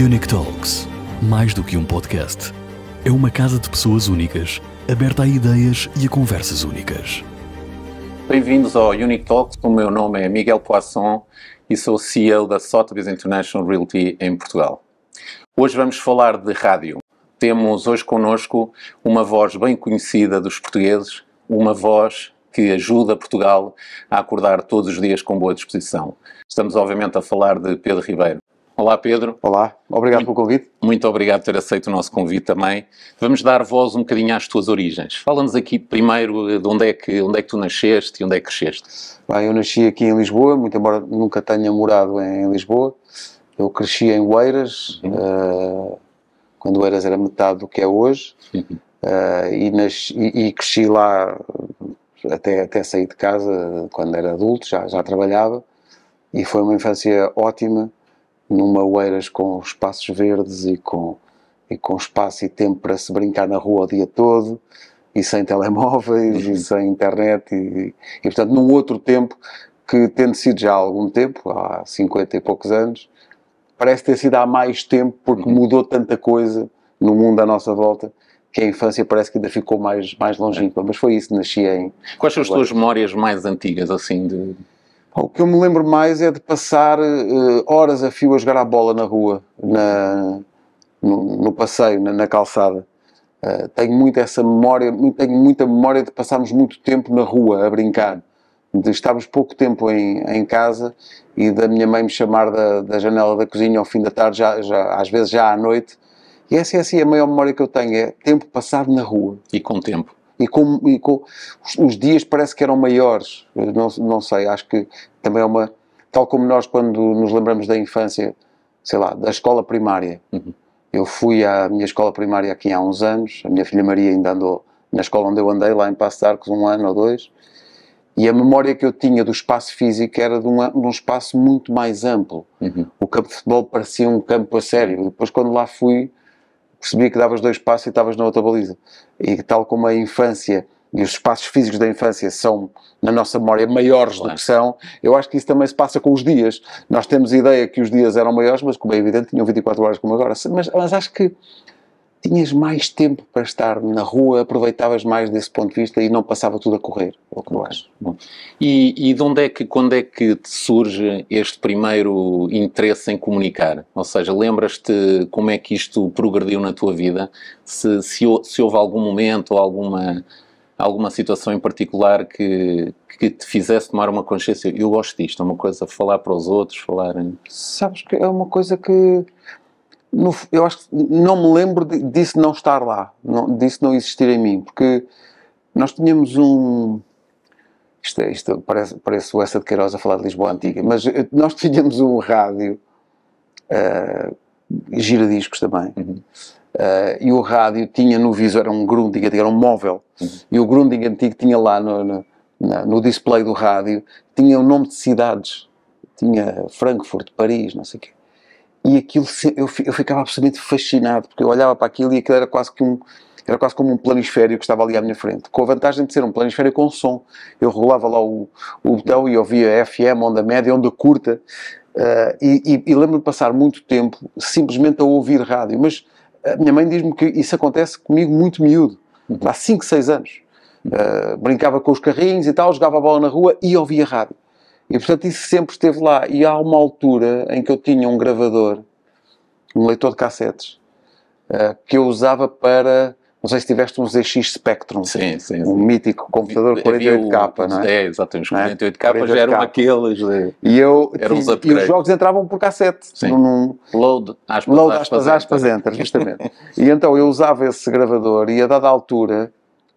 Unique Talks, mais do que um podcast, é uma casa de pessoas únicas, aberta a ideias e a conversas únicas. Bem-vindos ao Unique Talks. O meu nome é Miguel Poisson e sou CEO da Sotheby's International Realty em Portugal. Hoje vamos falar de rádio. Temos hoje connosco uma voz bem conhecida dos portugueses, uma voz que ajuda Portugal a acordar todos os dias com boa disposição. Estamos, obviamente, a falar de Pedro Ribeiro. Olá, Pedro. Olá, obrigado muito, pelo convite. Muito obrigado por ter aceito o nosso convite também. Vamos dar voz um bocadinho às tuas origens. Fala-nos aqui primeiro de onde é, que, onde é que tu nasceste e onde é que cresceste. Bem, eu nasci aqui em Lisboa, muito embora nunca tenha morado em Lisboa. Eu cresci em Oeiras, uhum. uh, quando Oeiras era metade do que é hoje, uhum. uh, e, nasci, e, e, cresci lá até, até sair de casa, quando era adulto, já, já trabalhava, e foi uma infância ótima numa Oeiras com espaços verdes e com, e com espaço e tempo para se brincar na rua o dia todo e sem telemóveis e sem internet e, e portanto num outro tempo que tendo sido já há algum tempo, há 50 e poucos anos, parece ter sido há mais tempo porque uhum. mudou tanta coisa no mundo à nossa volta que a infância parece que ainda ficou mais, mais longínqua, mas foi isso, nasci em... Quais são as tuas memórias mais antigas, assim, de, o que eu me lembro mais é de passar uh, horas a fio a jogar a bola na rua, na, no, no, passeio, na, na calçada. Uh, tenho muito essa memória, tenho muita memória de passarmos muito tempo na rua a brincar, de estarmos pouco tempo em, em casa e da minha mãe me chamar da, da janela da cozinha ao fim da tarde, já, já, às vezes já à noite. E essa é assim a maior memória que eu tenho, é tempo passado na rua. E com tempo e com, e com os, os, dias parece que eram maiores, não, não sei, acho que também é uma, tal como nós quando nos lembramos da infância, sei lá, da escola primária. Uhum. Eu fui à minha escola primária aqui há uns anos, a minha filha Maria ainda andou na escola onde eu andei, lá em Passo de Arcos, um ano ou dois, e a memória que eu tinha do espaço físico era de um, de um espaço muito mais amplo. Uhum. O campo de futebol parecia um campo a sério. Depois, quando lá fui, percebia que davas dois passos e estavas na outra baliza. E tal como a infância e os espaços físicos da infância são, na nossa memória, maiores claro. do que são, eu acho que isso também se passa com os dias. Nós temos a ideia que os dias eram maiores, mas como é evidente, tinham 24 horas como agora. Mas, mas acho que tinhas mais tempo para estar na rua, aproveitavas mais desse ponto de vista e não passava tudo a correr, é o que eu acho. E, e de onde é que, quando é que te surge este primeiro interesse em comunicar? Ou seja, lembras-te como é que isto progrediu na tua vida? Se, se, se houve algum momento ou alguma, alguma situação em particular que, que te fizesse tomar uma consciência? Eu gosto disto, é uma coisa falar para os outros, falar... Sabes que é uma coisa que no, eu acho que não me lembro de, disso não estar lá, não, disso não existir em mim, porque nós tínhamos um. Isto, é, isto parece, parece o Essa de Queiroz a falar de Lisboa Antiga, mas eh, nós tínhamos um rádio, uh, giradiscos também, uhum. Uh, e o rádio tinha no visor, era um Grundig antigo, era um móvel, uhum. e o Grundig antigo tinha lá no, no, no, display do rádio, tinha o nome de cidades, tinha Frankfurt, Paris, não sei o quê e aquilo eu, eu ficava absolutamente fascinado, porque eu olhava para aquilo e aquilo era quase que um era quase como um planisfério que estava ali à minha frente, com a vantagem de ser um planisfério com som. Eu regulava lá o, o botão e ouvia FM, onda média, onda curta, uh, e, e, e lembro-me de passar muito tempo simplesmente a ouvir rádio, mas a minha mãe diz-me que isso acontece comigo muito miúdo, uhum. há 5, 6 anos. Uh, brincava com os carrinhos e tal, jogava a bola na rua e ouvia rádio. E portanto isso sempre esteve lá. E há uma altura em que eu tinha um gravador, um leitor de cassetes, uh, que eu usava para. Não sei se tiveste um ZX Spectrum, sim, sim, um mítico computador 48K, não é? É, exatamente, os 48K é? já eram aqueles. De, e, eu, eram os e os jogos entravam por cassete. Sim. Num, load, aspas, load, aspas, aspas, aspas, aspas enter, justamente. e então eu usava esse gravador e a dada altura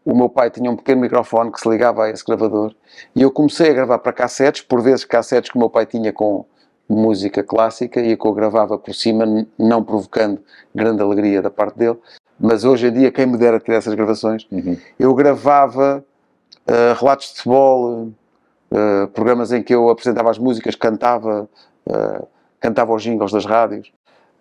o meu pai tinha um pequeno microfone que se ligava a esse gravador e eu comecei a gravar para cassetes, por vezes cassetes que o meu pai tinha com música clássica e que eu gravava por cima, não provocando grande alegria da parte dele. Mas hoje em dia, quem me dera ter essas gravações, uhum. eu gravava uh, relatos de futebol, uh, programas em que eu apresentava as músicas, cantava, uh, cantava os jingles das rádios.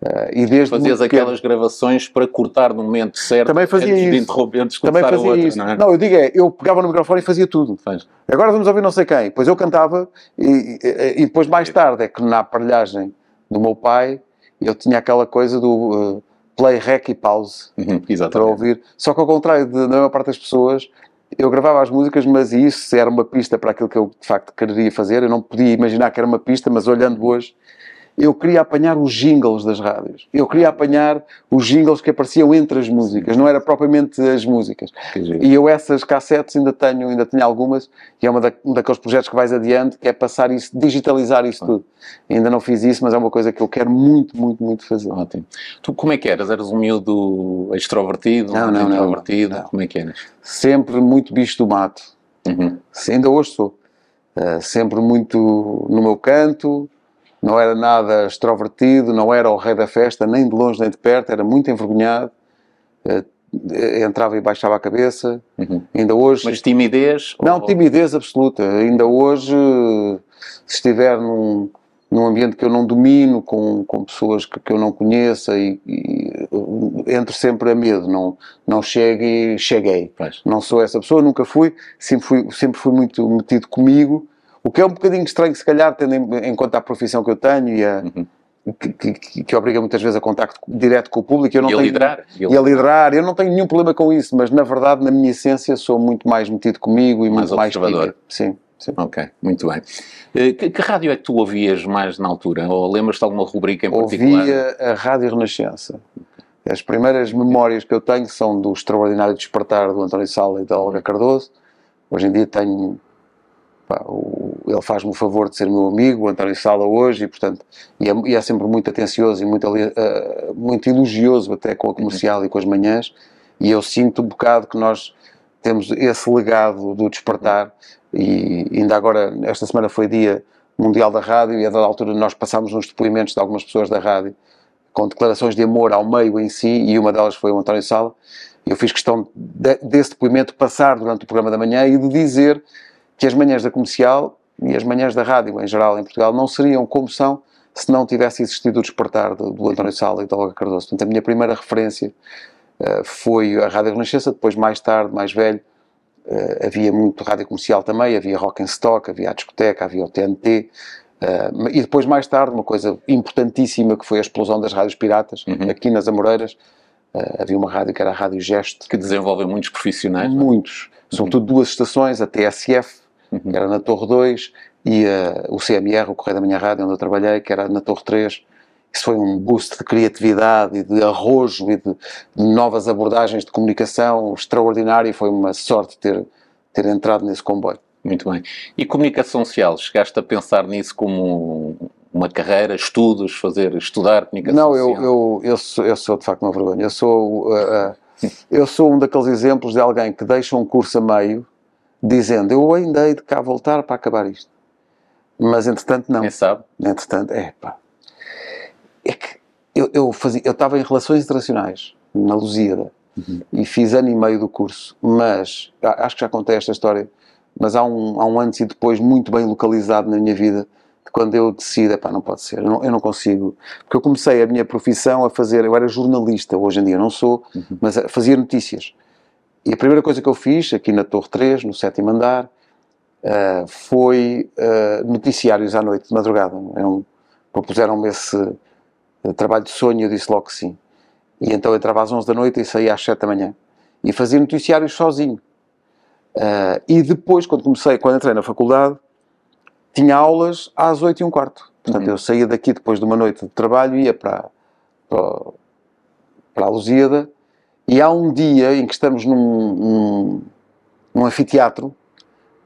Uh, e desde Fazias aquelas gravações para cortar no momento certo, também fazia antes isso. de interrompentes também fazia outro, isso. não é? Não, eu digo é, eu pegava no microfone e fazia tudo. Faz. Agora vamos ouvir não sei quem. Pois eu cantava e, e, e depois mais tarde é que na aparelhagem do meu pai eu tinha aquela coisa do uh, play, rec e pause uhum, para ouvir. Só que ao contrário de, da maior parte das pessoas, eu gravava as músicas, mas isso era uma pista para aquilo que eu de facto queria fazer. Eu não podia imaginar que era uma pista, mas olhando hoje eu queria apanhar os jingles das rádios. Eu queria apanhar os jingles que apareciam entre as músicas, não era propriamente as músicas. E eu essas cassetes ainda tenho, ainda tenho algumas, e é uma da, um daqueles projetos que vais adiante, que é passar isso, digitalizar isso ah. tudo. Ainda não fiz isso, mas é uma coisa que eu quero muito, muito, muito fazer. Ótimo. Tu como é que eras? Eras um miúdo extrovertido? Não, não, não introvertido? Não. Como é que eras? Sempre muito bicho do mato. Uhum. Ainda hoje sou. Uh, sempre muito no meu canto, não era nada extrovertido, não era o rei da festa, nem de longe nem de perto, era muito envergonhado, eh, eh, entrava e baixava a cabeça. Uhum. Ainda hoje. Mas timidez? Não, ou... timidez absoluta. Ainda hoje, se estiver num, num ambiente que eu não domino, com, com pessoas que, que eu não conheça, e, e, eh, entro sempre a medo. Não, não chego e cheguei. Pois. Não sou essa pessoa, nunca fui. Sempre fui, sempre fui muito metido comigo o que é um bocadinho estranho, se calhar, tendo em, em conta a profissão que eu tenho e a, uhum. Que, que, que, obriga muitas vezes a contacto direto com o público. Eu não e, a liderar, e, a liderar. Eu não tenho nenhum problema com isso, mas na verdade, na minha essência, sou muito mais metido comigo e mais muito mais observador. Sim, sim. Ok, muito bem. Eh, que, que, rádio é que tu ouvias mais na altura? Ou lembras-te de alguma rubrica em particular? Ouvia a Rádio Renascença. As primeiras memórias que eu tenho são do Extraordinário Despertar do António Sala e da Olga Cardoso. Hoje em dia tenho pá, o ele faz-me o favor de ser meu amigo, o António Sala hoje, e portanto, e é, e é sempre muito atencioso e muito, uh, muito elogioso até com a comercial uhum. e com as manhãs, e eu sinto um bocado que nós temos esse legado do despertar, e ainda agora, esta semana foi dia mundial da rádio, e a dada altura nós passámos uns depoimentos de algumas pessoas da rádio, com declarações de amor ao meio em si, e uma delas foi o António Sala, eu fiz questão de, desse depoimento passar durante o programa da manhã e de dizer que as manhãs da comercial e as manhãs da rádio em geral em Portugal não seriam como são se não tivesse existido o despertar do, do António Sala e da Olga Cardoso. Portanto, a minha primeira referência uh, foi a Rádio Renascença, depois mais tarde, mais velho, uh, havia muito rádio comercial também, havia rock and stock, havia a discoteca, havia o TNT, uh, eh, e depois mais tarde uma coisa importantíssima que foi a explosão das rádios piratas, uhum. aqui nas Amoreiras, havia uma rádio que era a Rádio Gesto. Que desenvolvem muitos profissionais. É? Muitos, são sobretudo duas estações, a TSF, uhum. que era na Torre 2, e uh, o CMR, o Correio da Minha Rádio, onde eu trabalhei, que era na Torre 3. Isso foi um boost de criatividade e de arrojo e de, de novas abordagens de comunicação extraordinário. E foi uma sorte ter, ter entrado nesse comboio. Muito bem. E comunicação social? Chegaste a pensar nisso como uma carreira, estudos, fazer, estudar comunicação Não, social? Não, eu, eu, eu, sou, eu sou de facto uma vergonha. Eu sou, uh, uh, eu sou um daqueles exemplos de alguém que deixa um curso a meio dizendo: Eu ainda hei de cá voltar para acabar isto. Mas entretanto, não. Quem sabe? Entretanto, é pá. É que eu, eu fazia, eu estava em Relações Internacionais, na Lusíada, uhum. e fiz ano e meio do curso, mas acho que já contei esta história. Mas há um, há um antes e depois muito bem localizado na minha vida, de quando eu decido, pá, não pode ser, eu não, eu não, consigo. Porque eu comecei a minha profissão a fazer, eu era jornalista, hoje em dia não sou, uhum. mas eh, fazia notícias. E a primeira coisa que eu fiz, aqui na Torre 3, no sétimo andar, uh, foi uh, noticiários à noite, de madrugada. É um, Propuseram-me esse eh, trabalho de sonho e eu disse logo que sim. E então eu entrava às 11 da noite e saía às 7 da manhã. E fazia noticiários sozinho. e depois, quando comecei, quando entrei na faculdade, tinha aulas às 8 e um quarto. Portanto, uhum. eu saía daqui depois de uma noite de trabalho, ia para, para, para a Lusíada, e há um dia em que estamos num, num, num anfiteatro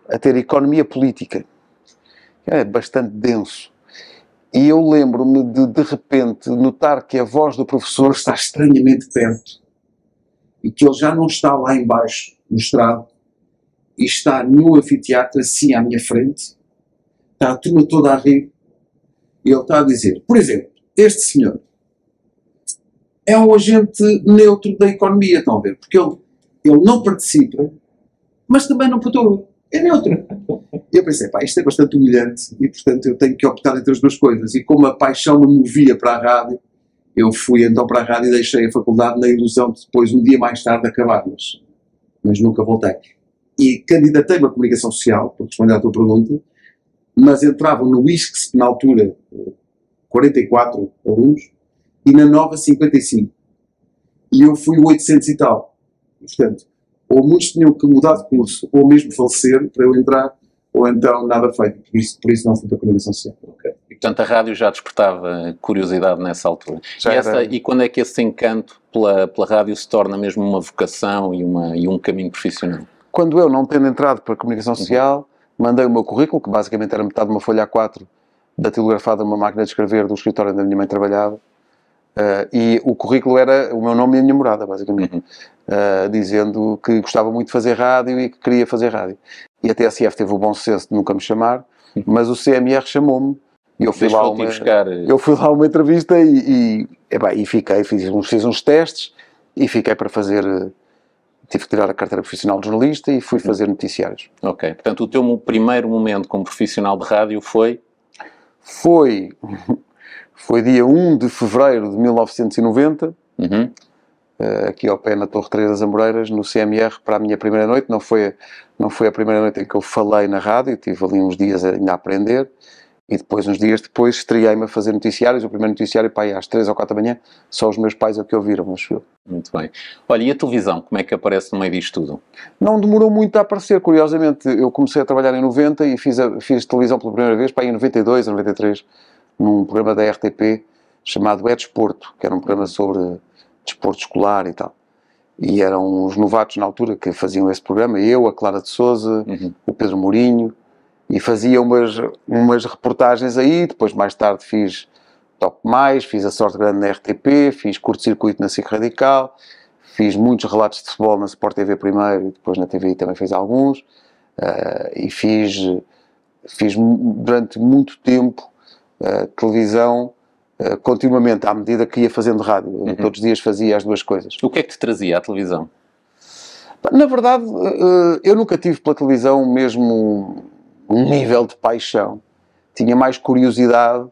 a ter economia política. É bastante denso. E eu lembro-me de, de repente, notar que a voz do professor está estranhamente perto e que ele já não está lá embaixo, no estrado, e está no anfiteatro, assim à minha frente, está a turma toda a rir, e ele está a dizer, por exemplo, este senhor, é um agente neutro da economia, estão a ver? Porque ele, ele não participa, mas também não perturba. É neutro. E eu pensei, pá, isto é bastante humilhante e, portanto, eu tenho que optar entre as duas coisas. E como a paixão me movia para a rádio, eu fui então para a rádio e deixei a faculdade na ilusão de depois, um dia mais tarde, acabar, mas, mas nunca voltei. E candidatei-me à comunicação social, para responder à tua pergunta, mas entrava no ISCS, na altura, 44 alunos, e na nova 55. E eu fui o 800 e tal. Portanto, ou muitos tinham que mudar de curso, ou mesmo falecer para eu entrar, ou então nada feito. Por isso, por isso não fui para a comunicação social. Okay. E, portanto, a rádio já despertava curiosidade nessa altura. E, essa, e, quando é que esse encanto pela, pela rádio se torna mesmo uma vocação e, uma, e um caminho profissional? Quando eu, não tendo entrado para a comunicação social, mandei o meu currículo, que basicamente era metade de uma folha A4, datilografada numa máquina de escrever do escritório onde a minha mãe trabalhava, Uh, e o currículo era o meu nome e a minha morada, basicamente. Uhum. Uh, dizendo que gostava muito de fazer rádio e que queria fazer rádio. E a TSF teve o bom sucesso de nunca me chamar, uhum. mas o CMR chamou-me. E eu fui, lá uma, buscar. Eh. eu fui lá uma entrevista e, e, e fiquei, fiz, fiz uns testes e fiquei para fazer tive que tirar a carteira profissional de jornalista e fui uhum. fazer noticiários. Ok, portanto o teu primeiro momento como profissional de rádio foi? Foi foi dia 1 de fevereiro de 1990, uhum. Eh, aqui ao pé na Torre 3 das Amoreiras, no CMR, para a minha primeira noite. Não foi, não foi a primeira noite em que eu falei na rádio, tive ali uns dias ainda a aprender. E depois, uns dias depois, estreiei-me a fazer noticiários. O primeiro noticiário, pai às três ou 4 da manhã, só os meus pais é que ouviram, acho eu. Muito bem. Olha, e a televisão, como é que aparece no meio disto tudo? Não demorou muito a aparecer, curiosamente. Eu comecei a trabalhar em 90 e fiz, a, fiz televisão pela primeira vez, pai em 92, 93 num programa da RTP chamado É Desporto, que era um programa sobre desporto escolar e tal. E eram os novatos na altura que faziam esse programa, eu, a Clara de Souza, uhum. o Pedro Mourinho, e fazia umas, umas reportagens aí, depois mais tarde fiz Top Mais, fiz A Sorte Grande na RTP, fiz Curto Circuito na Cic Radical, fiz muitos relatos de futebol na Sport TV primeiro e depois na TV também fiz alguns, uh, e fiz, fiz durante muito tempo televisão eh, continuamente, à medida que ia fazendo rádio. Uhum. Todos os dias fazia as duas coisas. O que é que te trazia a televisão? Na verdade, eh, eu nunca tive pela televisão o mesmo nível de paixão. Tinha mais curiosidade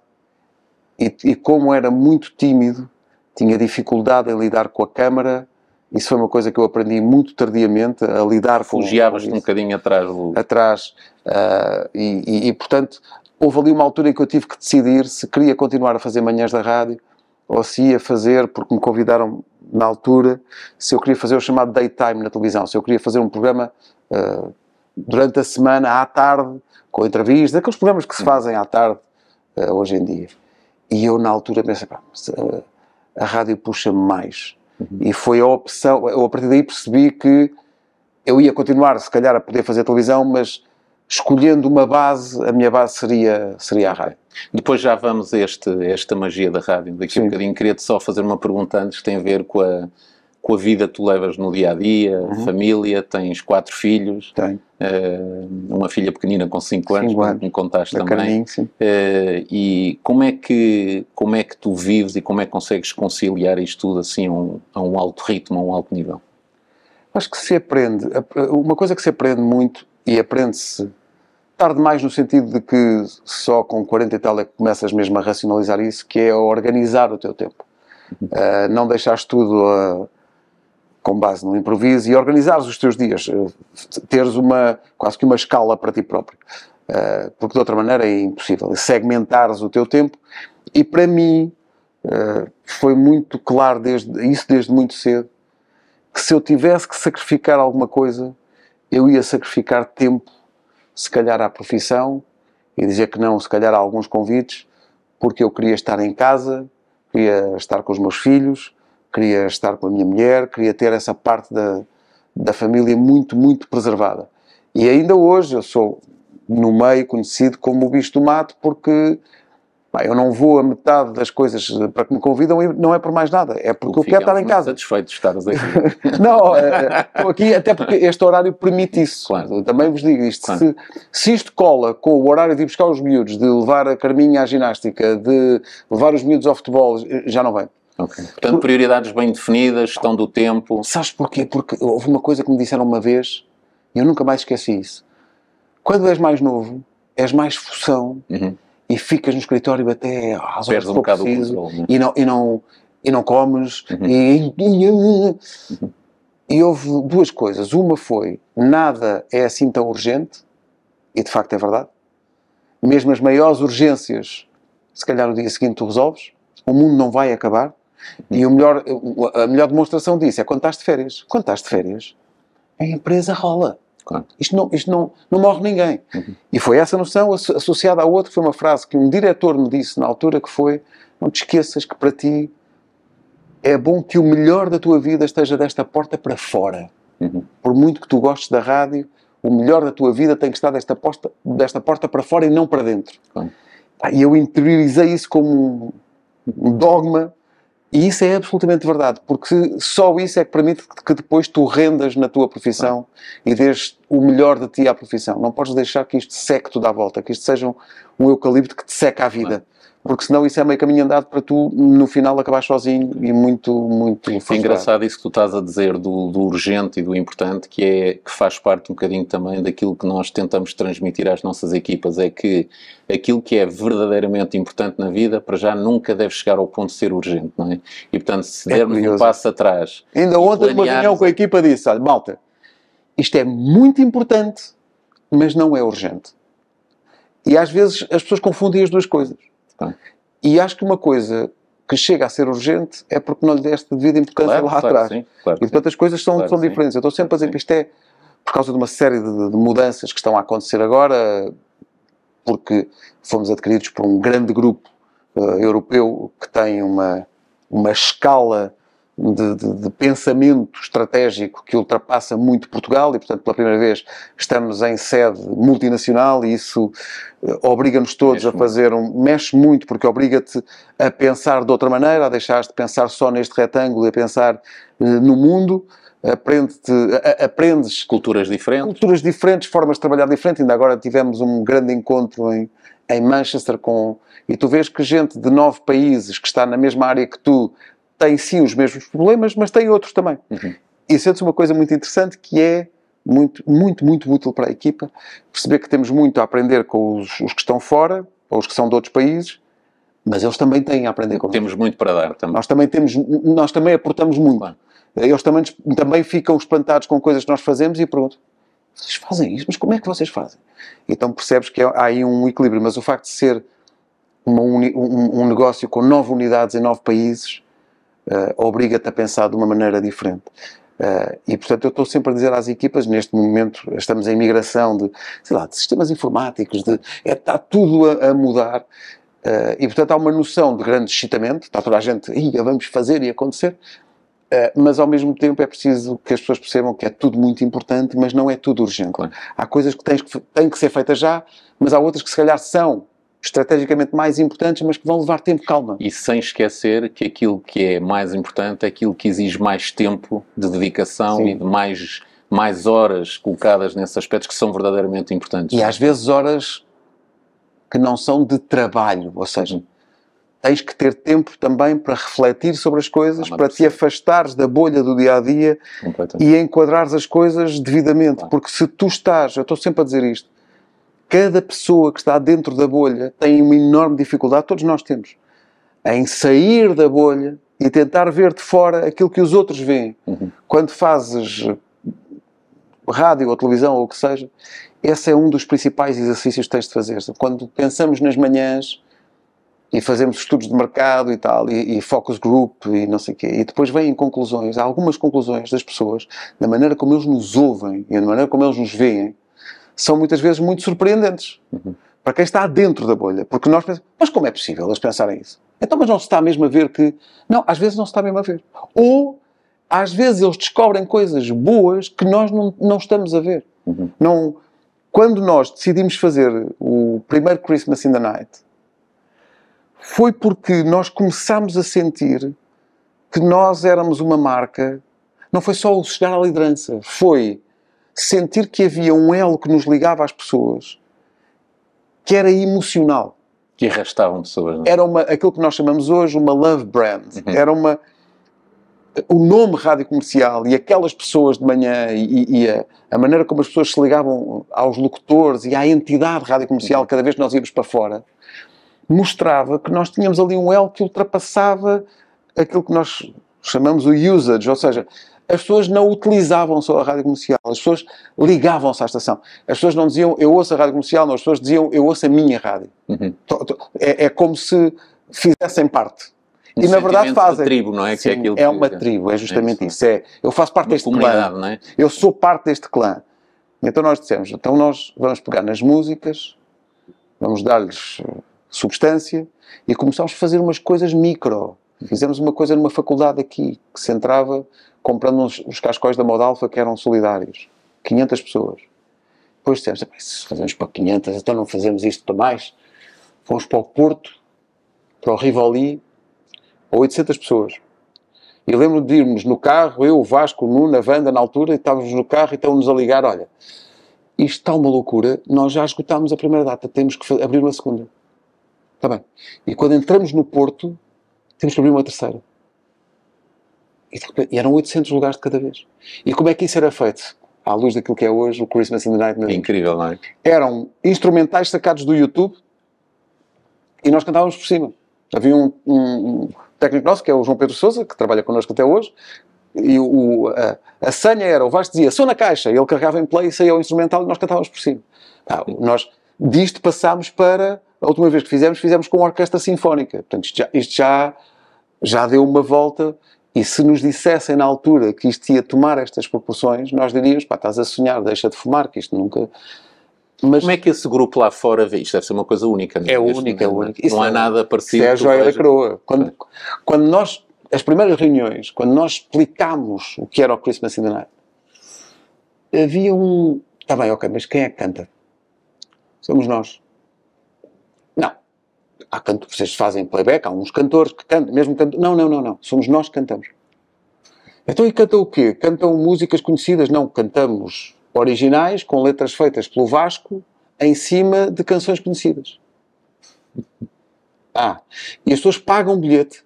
e, e como era muito tímido, tinha dificuldade em lidar com a câmara, isso foi uma coisa que eu aprendi muito tardiamente a lidar com. Fugiavas-te um bocadinho atrás do. Atrás. Uh, e, e, e, portanto, houve ali uma altura em que eu tive que decidir se queria continuar a fazer manhãs da rádio ou se ia fazer, porque me convidaram na altura, se eu queria fazer o chamado daytime na televisão, se eu queria fazer um programa uh, durante a semana, à tarde, com entrevistas, aqueles programas que se fazem à tarde uh, hoje em dia. E eu, na altura, pensei, pá, eh, a, rádio puxa-me mais. Uhum. E foi a opção, eu a partir daí percebi que eu ia continuar, se calhar, a poder fazer televisão, mas escolhendo uma base, a minha base seria, seria a rádio. Depois já vamos a, este, esta magia da rádio. Daqui a um bocadinho queria-te só fazer uma pergunta antes que tem a ver com a, com a vida que tu levas no dia a dia, uhum. família, tens quatro filhos, Tenho. Uh, uma filha pequenina com cinco anos, cinco anos. me contaste da também. Caminho, uh, eh, e como é que como é que tu vives e como é que consegues conciliar isto tudo assim a um, a um alto ritmo, a um alto nível? Acho que se aprende. Uma coisa que se aprende muito e aprende-se tarde mais no sentido de que só com 40 e tal é que começas mesmo a racionalizar isso, que é organizar o teu tempo. Uh, não deixares tudo a, ah, com base no improviso e organizares os teus dias, ah, teres uma, quase que uma escala para ti próprio. Uh, porque de outra maneira é impossível. É segmentares o teu tempo e para mim uh, foi muito claro desde, isso desde muito cedo que se eu tivesse que sacrificar alguma coisa eu ia sacrificar tempo, se calhar à profissão, e dizer que não, se calhar a alguns convites, porque eu queria estar em casa, queria estar com os meus filhos, queria estar com a minha mulher, queria ter essa parte da, da família muito, muito preservada. E ainda hoje eu sou no meio conhecido como o bicho do mato, porque Pá, eu não vou a metade das coisas eh, para que me convidam e não é por mais nada, é porque eu quero estar em casa. satisfeito de estares aqui. não, eh, eh, estou aqui até porque este horário permite isso. Claro. Também vos digo isto. Claro. Se, se isto cola com o horário de ir buscar os miúdos, de levar a Carminha à ginástica, de levar os miúdos ao futebol, já não vem. Okay. Portanto, prioridades bem definidas, gestão do tempo. Sabes porquê? Porque houve uma coisa que me disseram uma vez e eu nunca mais esqueci isso. Quando és mais novo, és mais função. Uhum e ficas no escritório até às horas Perdes um bocado preciso, o é? e, não, e, não, e não comes, uhum. e, e, e houve duas coisas. Uma foi, nada é assim tão urgente, e de facto é verdade. Mesmo as maiores urgências, se calhar no dia seguinte tu resolves, o mundo não vai acabar. E o melhor, a melhor demonstração disso é quando estás de férias. Quando estás de férias, a empresa rola. Claro. Isto, não, isto não, não morre ninguém. Uhum. E foi essa noção associada a outra, foi uma frase que um diretor me disse na altura, que foi, não te esqueças que para ti é bom que o melhor da tua vida esteja desta porta para fora. Uhum. Por muito que tu gostes da rádio, o melhor da tua vida tem que estar desta, porta desta porta para fora e não para dentro. E eu interiorizei isso como um dogma e isso é absolutamente verdade, porque só isso é que permite que depois tu rendas na tua profissão ah. e dês o melhor de ti à profissão. Não podes deixar que isto seque tudo à volta, que isto seja um, um eucalipto que te seca a vida. Ah porque senão isso é meio caminho andado para tu no final acabar sozinho e muito, muito frustrado. É engraçado isso que tu estás a dizer do, do, urgente e do importante, que é que faz parte um bocadinho também daquilo que nós tentamos transmitir às nossas equipas, é que aquilo que é verdadeiramente importante na vida, para já nunca deve chegar ao ponto de ser urgente, não é? E portanto, se é dermos um passo atrás... Ainda ontem planearmos... uma reunião com a equipa disse, olha, malta, isto é muito importante, mas não é urgente. E às vezes as pessoas confundem as duas coisas Tá? E acho que uma coisa que chega a ser urgente é porque não lhe deste devida importância claro, lá claro atrás. Sim, claro e portanto sim. as coisas são, claro são diferentes. Eu estou sempre a dizer que isto é por causa de uma série de, de, mudanças que estão a acontecer agora, porque fomos adquiridos por um grande grupo uh, europeu que tem uma, uma escala de, de, de, pensamento estratégico que ultrapassa muito Portugal e, portanto, pela primeira vez estamos em sede multinacional e isso eh, obriga-nos todos mexe a fazer um. mexe muito, porque obriga-te a pensar de outra maneira, a deixar de pensar só neste retângulo e a pensar eh, no mundo. Aprende aprendes culturas diferentes, culturas diferentes, formas de trabalhar diferentes. Ainda agora tivemos um grande encontro em, em Manchester com e tu vês que gente de nove países que está na mesma área que tu tem sim os mesmos problemas, mas tem outros também. Uhum. E sente-se uma coisa muito interessante que é muito, muito, muito útil para a equipa perceber que temos muito a aprender com os, os que estão fora ou os que são de outros países, mas eles também têm a aprender com Temos muito para dar também. Nós também, temos, nós também aportamos muito. Claro. Eles também, também ficam espantados com coisas que nós fazemos e perguntam: vocês fazem isto, mas como é que vocês fazem? Então percebes que há aí um equilíbrio, mas o facto de ser uni, um, um, negócio com nove unidades em nove países uh, obriga-te a pensar de uma maneira diferente. Uh, e portanto eu estou sempre a dizer às equipas neste momento estamos em migração de sei lá de sistemas informáticos de é, está tudo a, a mudar Uh, e portanto há uma noção de grande excitamento, está toda a gente, ia, vamos fazer e acontecer, uh, mas ao mesmo tempo é preciso que as pessoas percebam que é tudo muito importante, mas não é tudo urgente. Claro. Há coisas que, tens que têm que ser feitas já, mas há outras que se calhar são estrategicamente mais importantes, mas que vão levar tempo calma. E sem esquecer que aquilo que é mais importante é aquilo que exige mais tempo de dedicação Sim. e de mais, mais horas colocadas nesses aspectos que são verdadeiramente importantes. E às vezes horas que não são de trabalho, ou seja, tens que ter tempo também para refletir sobre as coisas, ah, para te afastares da bolha do dia a dia e enquadrares as coisas devidamente. Claro. Porque se tu estás, eu estou sempre a dizer isto, Cada pessoa que está dentro da bolha tem uma enorme dificuldade, todos nós temos, em sair da bolha e tentar ver de fora aquilo que os outros veem. Uhum. Quando fazes rádio ou televisão ou o que seja, esse é um dos principais exercícios que tens de fazer. Quando pensamos nas manhãs e fazemos estudos de mercado e tal, e, e focus group e não sei o quê, e depois vêm conclusões, há algumas conclusões das pessoas, da maneira como eles nos ouvem e da maneira como eles nos veem, são muitas vezes muito surpreendentes. Uhum. Para quem está dentro da bolha. Porque nós pensamos, mas como é possível eles pensarem isso? Então, mas não se está mesmo a ver que. Não, às vezes não se está mesmo a ver. Ou, às vezes, eles descobrem coisas boas que nós não, não estamos a ver. Uhum. Não, quando nós decidimos fazer o primeiro Christmas in the Night, foi porque nós começámos a sentir que nós éramos uma marca. Não foi só o chegar à liderança, foi sentir que havia um elo que nos ligava às pessoas, que era emocional. Que arrastavam pessoas, não? É? Era uma, aquilo que nós chamamos hoje uma love brand. Uhum. Era uma. O nome rádio comercial e aquelas pessoas de manhã e, e a, a, maneira como as pessoas se ligavam aos locutores e à entidade rádio comercial uhum. cada vez que nós íamos para fora, mostrava que nós tínhamos ali um elo que ultrapassava aquilo que nós chamamos o usage, ou seja, as pessoas não utilizavam só a rádio comercial, as pessoas ligavam-se à estação. As pessoas não diziam eu ouço a rádio comercial, não, as pessoas diziam eu ouço a minha rádio. Uhum. Então, então, é, é, como se fizessem parte. Um e na verdade fazem. tribo, não é? Sim, que é, é uma tribo, é justamente é isso. isso. É, eu faço parte Uma deste clã. Não é? Eu sou parte deste clã. Então nós dissemos, então nós vamos pegar nas músicas, vamos dar-lhes eh, substância e começámos a fazer umas coisas micro. Fizemos uma coisa numa faculdade aqui que centrava comprando uns, os cascóis da Alfa que eram solidários. 500 pessoas. Depois dissemos, se fazemos para 500, então não fazemos isto para mais. Fomos para o Porto, para o Rivoli, a 800 pessoas. E lembro de irmos no carro, eu, o Vasco, o Nuno, a Wanda, na altura, e estávamos no carro e estão-nos a ligar, olha, isto está uma loucura, nós já esgotámos a primeira data, temos que abrir uma segunda. Está bem. E quando entramos no Porto, temos que abrir uma terceira. E, eram 800 lugares de cada vez. E como é que isso era feito? à luz daquilo que é hoje o Christmas in the Night. É? é incrível, não é? Eram instrumentais sacados do YouTube e nós cantávamos por cima. Havia um, um técnico nosso, que é o João Pedro Souza, que trabalha connosco até hoje, e o, a, a senha era, o Vasco dizia, sou na caixa, e ele carregava em play e saía o instrumental e nós cantávamos por cima. Ah, nós, disto passámos para, a última vez que fizemos, fizemos com orquestra sinfónica. Portanto, isto já, isto já, já deu uma volta e se nos dissessem na altura que isto ia tomar estas proporções, nós diríamos, pá, estás a sonhar, deixa de fumar, que isto nunca... Mas Como é que esse grupo lá fora vê? Isto deve ser uma coisa única. Não é? é única, é única. Isso não há é- nada parecido. Isso é a joia da coroa. Quando, quando nós, as primeiras reuniões, quando nós explicámos o que era o Christmas in the Night, havia um... Está bem, ok, mas quem é que canta? Somos nós há canto, vocês fazem playback, há uns cantores que cantam, mesmo cantam. Não, não, não, não. Somos nós que cantamos. Então e cantam o quê? Cantam músicas conhecidas? Não, cantamos originais com letras feitas pelo Vasco em cima de canções conhecidas. Ah, e as pessoas pagam bilhete.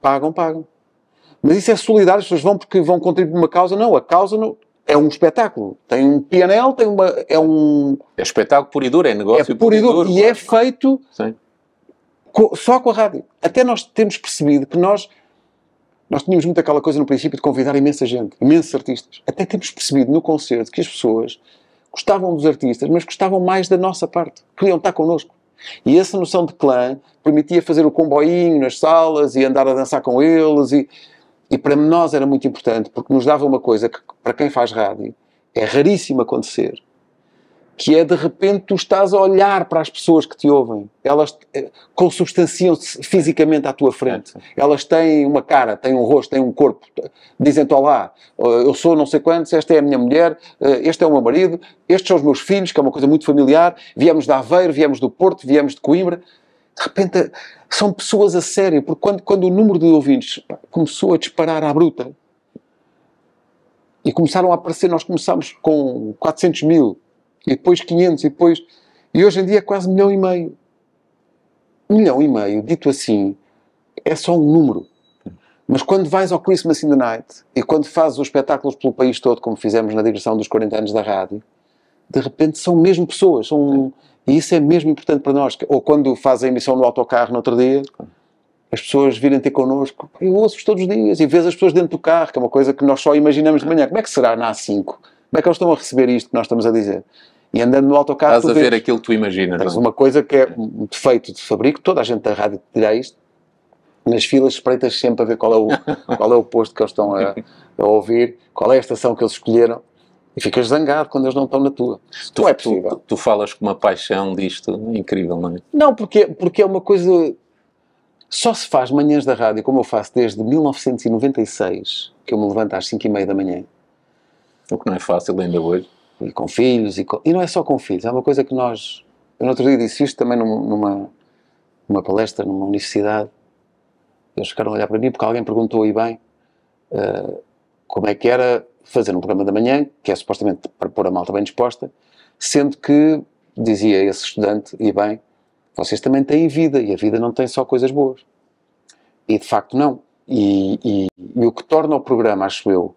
Pagam, pagam. Mas isso é solidário, as pessoas vão porque vão contribuir uma causa. Não, a causa não, é um espetáculo. Tem um pianel, tem uma. É um. É espetáculo puro e duro, é negócio. É puro e duro. E é feito Sim só com a rádio. Até nós temos percebido que nós nós tínhamos muito aquela coisa no princípio de convidar imensa gente, imensos artistas. Até temos percebido no concerto que as pessoas gostavam dos artistas, mas gostavam mais da nossa parte, queriam estar connosco. E essa noção de clã permitia fazer o comboinho nas salas e andar a dançar com eles. E, e para nós era muito importante, porque nos dava uma coisa que, para quem faz rádio, é raríssimo acontecer, que é de repente tu estás a olhar para as pessoas que te ouvem. Elas eh, consubstanciam-se fisicamente à tua frente. Elas têm uma cara, têm um rosto, têm um corpo. Dizem-te olá, eh, eu sou não sei quantos, esta é a minha mulher, eh, este é o meu marido, estes são os meus filhos, que é uma coisa muito familiar. Viemos de Aveiro, viemos do Porto, viemos de Coimbra. De repente são pessoas a sério, porque quando, quando o número de ouvintes começou a disparar à bruta e começaram a aparecer, nós começámos com 400 mil e depois 500, e depois. E hoje em dia é quase milhão e meio. milhão e meio, dito assim, é só um número. Mas quando vais ao Christmas in the Night e quando fazes os espetáculos pelo país todo, como fizemos na digressão dos 40 anos da rádio, de repente são mesmo pessoas. São, e isso é mesmo importante para nós. Ou quando fazes a emissão no autocarro no outro dia, as pessoas virem ter connosco. Eu ouço os todos os dias e vês as pessoas dentro do carro, que é uma coisa que nós só imaginamos de manhã. Como é que será na A5? Como é que eles estão a receber isto que nós estamos a dizer? E andando no autocarro. Estás a ver aquilo que tu imaginas. Tens não? É? uma coisa que é um defeito de fabrico, toda a gente da rádio te dirá isto. Nas filas espreitas sempre a ver qual é o, qual é o posto que eles estão a, a ouvir, qual é a estação que eles escolheram. E ficas zangado quando eles não estão na tua. Tu, não é possível. Tu, tu, falas com uma paixão disto incrível, não é? Não, porque, porque é uma coisa. Só se faz manhãs da rádio, como eu faço desde 1996, que eu me levanto às 5 e meia da manhã. O que não é fácil ainda hoje e com filhos, e, com, e, não é só com filhos, é uma coisa que nós. Eu no outro dia disse isto também numa, numa palestra, numa universidade. Eles ficaram a olhar para mim porque alguém perguntou e bem uh, como é que era fazer um programa da manhã, que é supostamente para pôr a malta bem disposta, sendo que, dizia esse estudante, e bem, vocês também têm vida e a vida não tem só coisas boas. E de facto não. E, e, e o que torna o programa, acho eu,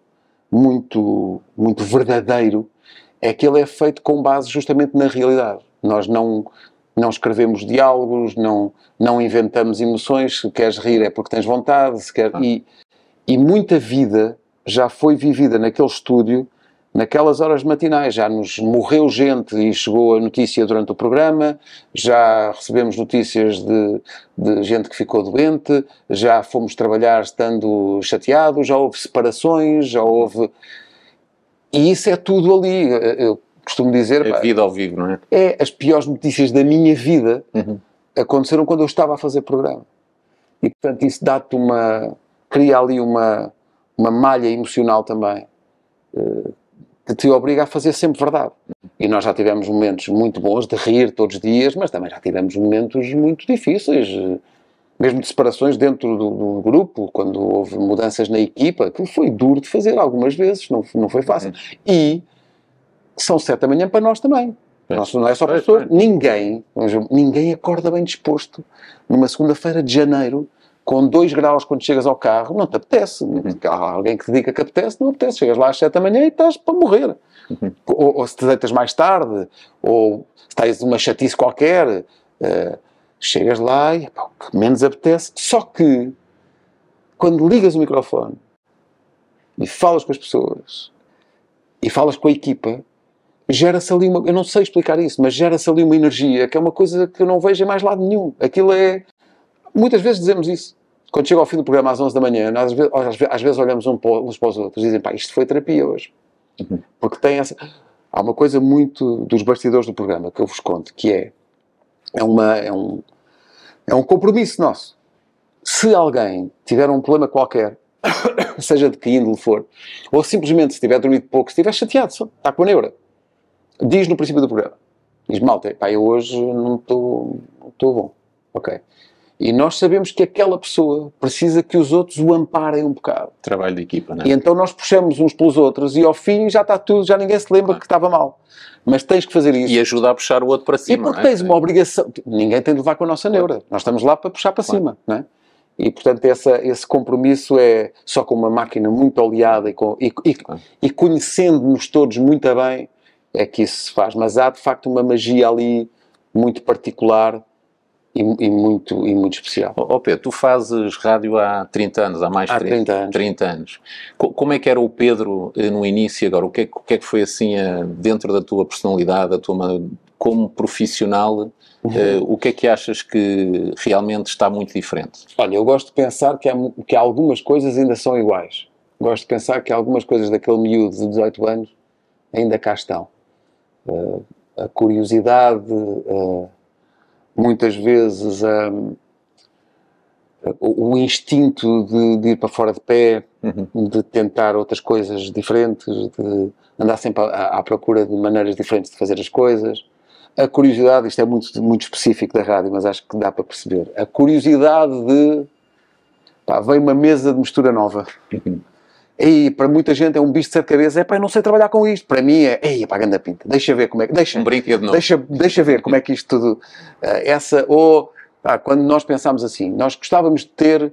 muito, muito verdadeiro é que ele é feito com base justamente na realidade. Nós não, não escrevemos diálogos, não, não inventamos emoções. Se queres rir é porque tens vontade. Se quer... Ah. e, e muita vida já foi vivida naquele estúdio, naquelas horas matinais. Já nos morreu gente e chegou a notícia durante o programa, já recebemos notícias de, de gente que ficou doente, já fomos trabalhar estando chateados, já houve separações, já houve. E isso é tudo ali. Eh, eu costumo dizer. É vida ao vivo, não é? É, as piores notícias da minha vida uhum. aconteceram quando eu estava a fazer programa. E, portanto, isso dá-te uma. cria ali uma, uma malha emocional também. Eh, que te obriga a fazer sempre verdade. E nós já tivemos momentos muito bons de rir todos os dias, mas também já tivemos momentos muito difíceis eh, mesmo de separações dentro do, do, grupo, quando houve mudanças na equipa, que foi duro de fazer algumas vezes, não, não foi fácil. É. E são sete da manhã para nós também. É. Nós, não é só professor, é. ninguém, ninguém acorda bem disposto numa segunda-feira de janeiro, com dois graus quando chegas ao carro, não te apetece. Uhum. Há alguém que te diga que apetece, não apetece. Chegas lá às sete da manhã e estás para morrer. Uhum. Ou, ou, se te deitas mais tarde, ou se tens uma chatice qualquer. Uh, Chegas lá e epá, o que menos apetece. Só que quando ligas o microfone e falas com as pessoas e falas com a equipa, gera-se ali uma. Eu não sei explicar isso, mas gera-se ali uma energia que é uma coisa que eu não vejo em mais lado nenhum. Aquilo é. Muitas vezes dizemos isso. Quando chega ao fim do programa às 11 da manhã, nós às vezes, às vezes olhamos uns para os outros e dizem: pá, isto foi terapia hoje. Uhum. Porque tem essa. Há uma coisa muito dos bastidores do programa que eu vos conto, que é é, uma, é, um, é um compromisso nosso. Se alguém tiver um problema qualquer, seja de que índole for, ou simplesmente se tiver dormido pouco, se estiver chateado, só, está com a neura, diz no princípio do programa. Diz, malta, pá, eu hoje não estou bom. Ok. E nós sabemos que aquela pessoa precisa que os outros o amparem um bocado. Trabalho de equipa, não é? E então nós puxamos uns pelos outros e ao fim já está tudo, já ninguém se lembra ah. que estava mal. Mas tens que fazer isso. E ajudar a puxar o outro para cima. E porque é? tens uma obrigação. Ninguém tem de levar com a nossa neura. Nós estamos lá para puxar para claro. cima, não é? E, portanto, essa, esse compromisso é só com uma máquina muito oleada e, com, e, e, claro. e conhecendo-nos todos muito bem é que isso se faz. Mas há, de facto, uma magia ali muito particular e, e, muito, e muito especial. Ó oh, Pedro, tu fazes rádio há 30 anos, há mais de 30, 30, anos. 30 anos. Como é que era o Pedro eh, no início agora? O que é, o que, é que foi assim eh, dentro da tua personalidade, da tua, como profissional, eh, uhum. uh, o que é que achas que realmente está muito diferente? Olha, eu gosto de pensar que, há, que algumas coisas ainda são iguais. Gosto de pensar que algumas coisas daquele miúdo de 18 anos ainda cá estão. Uh, a curiosidade, uh, muitas vezes hum, o instinto de, de, ir para fora de pé, uhum. de tentar outras coisas diferentes, de andar sempre à, à, procura de maneiras diferentes de fazer as coisas. A curiosidade, isto é muito, muito específico da rádio, mas acho que dá para perceber. A curiosidade de. Pá, vem uma mesa de mistura nova. Uhum. E para muita gente é um bicho de sete cabeças. É pá, eu não sei trabalhar com isto. Para mim é, ei, pá, a pinta. Deixa ver como é que. Deixa, um novo. Deixa, deixa ver como é que isto tudo. Eh, essa. Ou. quando nós pensámos assim, nós gostávamos de ter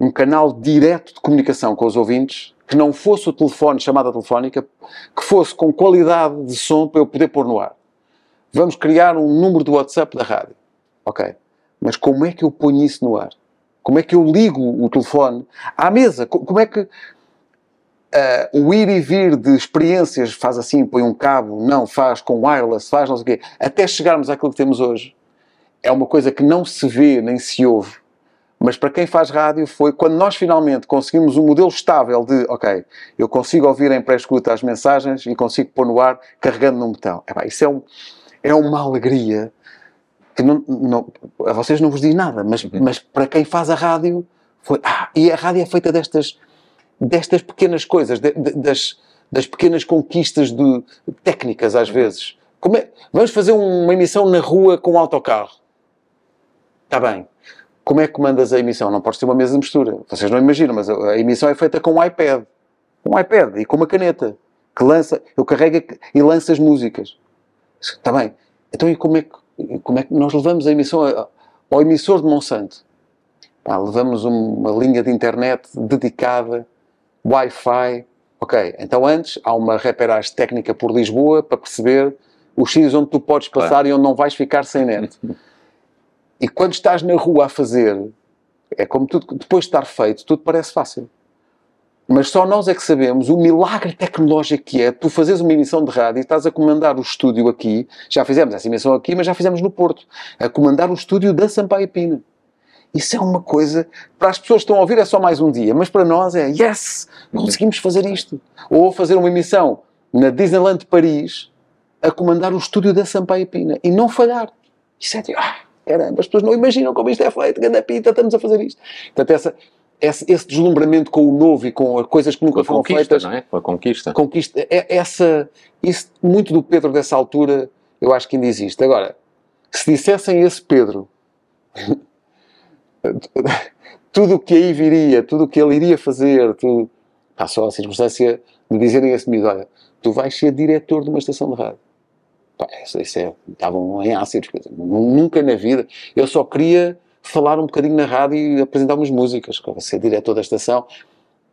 um canal direto de comunicação com os ouvintes que não fosse o telefone, chamada telefónica, que fosse com qualidade de som para eu poder pôr no ar. Vamos criar um número do WhatsApp da rádio. Ok. Mas como é que eu ponho isso no ar? Como é que eu ligo o telefone à mesa? Como é que, Uh, o ir e vir de experiências, faz assim, põe um cabo, não, faz com wireless, faz não sei o quê, até chegarmos àquilo que temos hoje, é uma coisa que não se vê nem se ouve. Mas para quem faz rádio foi quando nós finalmente conseguimos um modelo estável de, ok, eu consigo ouvir em pré-escuta as mensagens e consigo pôr no ar carregando num botão. Epá, isso é, um, é uma alegria que não, não, a vocês não vos diz nada, mas, uhum. mas para quem faz a rádio foi, ah, e a rádio é feita destas destas pequenas coisas, de, de, das, das pequenas conquistas de, técnicas, às vezes. É? Vamos fazer uma emissão na rua com um autocarro. Está bem. Como é que mandas a emissão? Não podes ter uma mesa de mistura. Vocês não imaginam, mas a, a emissão é feita com um iPad. Um iPad e com uma caneta. Que lança, eu carrego e lança as músicas. Está bem. Então e como é que, como é que nós levamos a emissão a, ao emissor de Monsanto? levamos uma linha de internet dedicada Wi-Fi. Ok, então antes há uma reperagem técnica por Lisboa para perceber os sítios onde tu podes passar claro. e onde não vais ficar sem net. e quando estás na rua a fazer, é como tudo, depois de estar feito, tudo parece fácil. Mas só nós é que sabemos o milagre tecnológico que é tu fazes uma emissão de rádio e estás a comandar o estúdio aqui. Já fizemos essa emissão aqui, mas já fizemos no Porto. A comandar o estúdio da Sampaio Pina. Isso é uma coisa, para as pessoas que estão a ouvir é só mais um dia, mas para nós é yes, conseguimos fazer isto. Ou fazer uma emissão na Disneyland de Paris a comandar o estúdio da Sampaio Pina e não falhar. Isso é tipo, ah, caramba, as pessoas não imaginam como isto é feito, grande pita, estamos a fazer isto. Portanto, essa, esse, esse, deslumbramento com o novo e com coisas que nunca foram feitas. Não é? Com a conquista. conquista é, essa, isso, muito do Pedro dessa altura, eu acho que ainda existe. Agora, se dissessem esse Pedro tudo o que aí viria, tudo o que ele iria fazer, tudo, pá, só a circunstância de dizerem a olha, tu vais ser diretor de uma estação de rádio. Pá, isso, isso é, estavam em ácidos, quer dizer, nunca na vida. Eu só queria falar um bocadinho na rádio e apresentar umas músicas, como ser diretor da estação,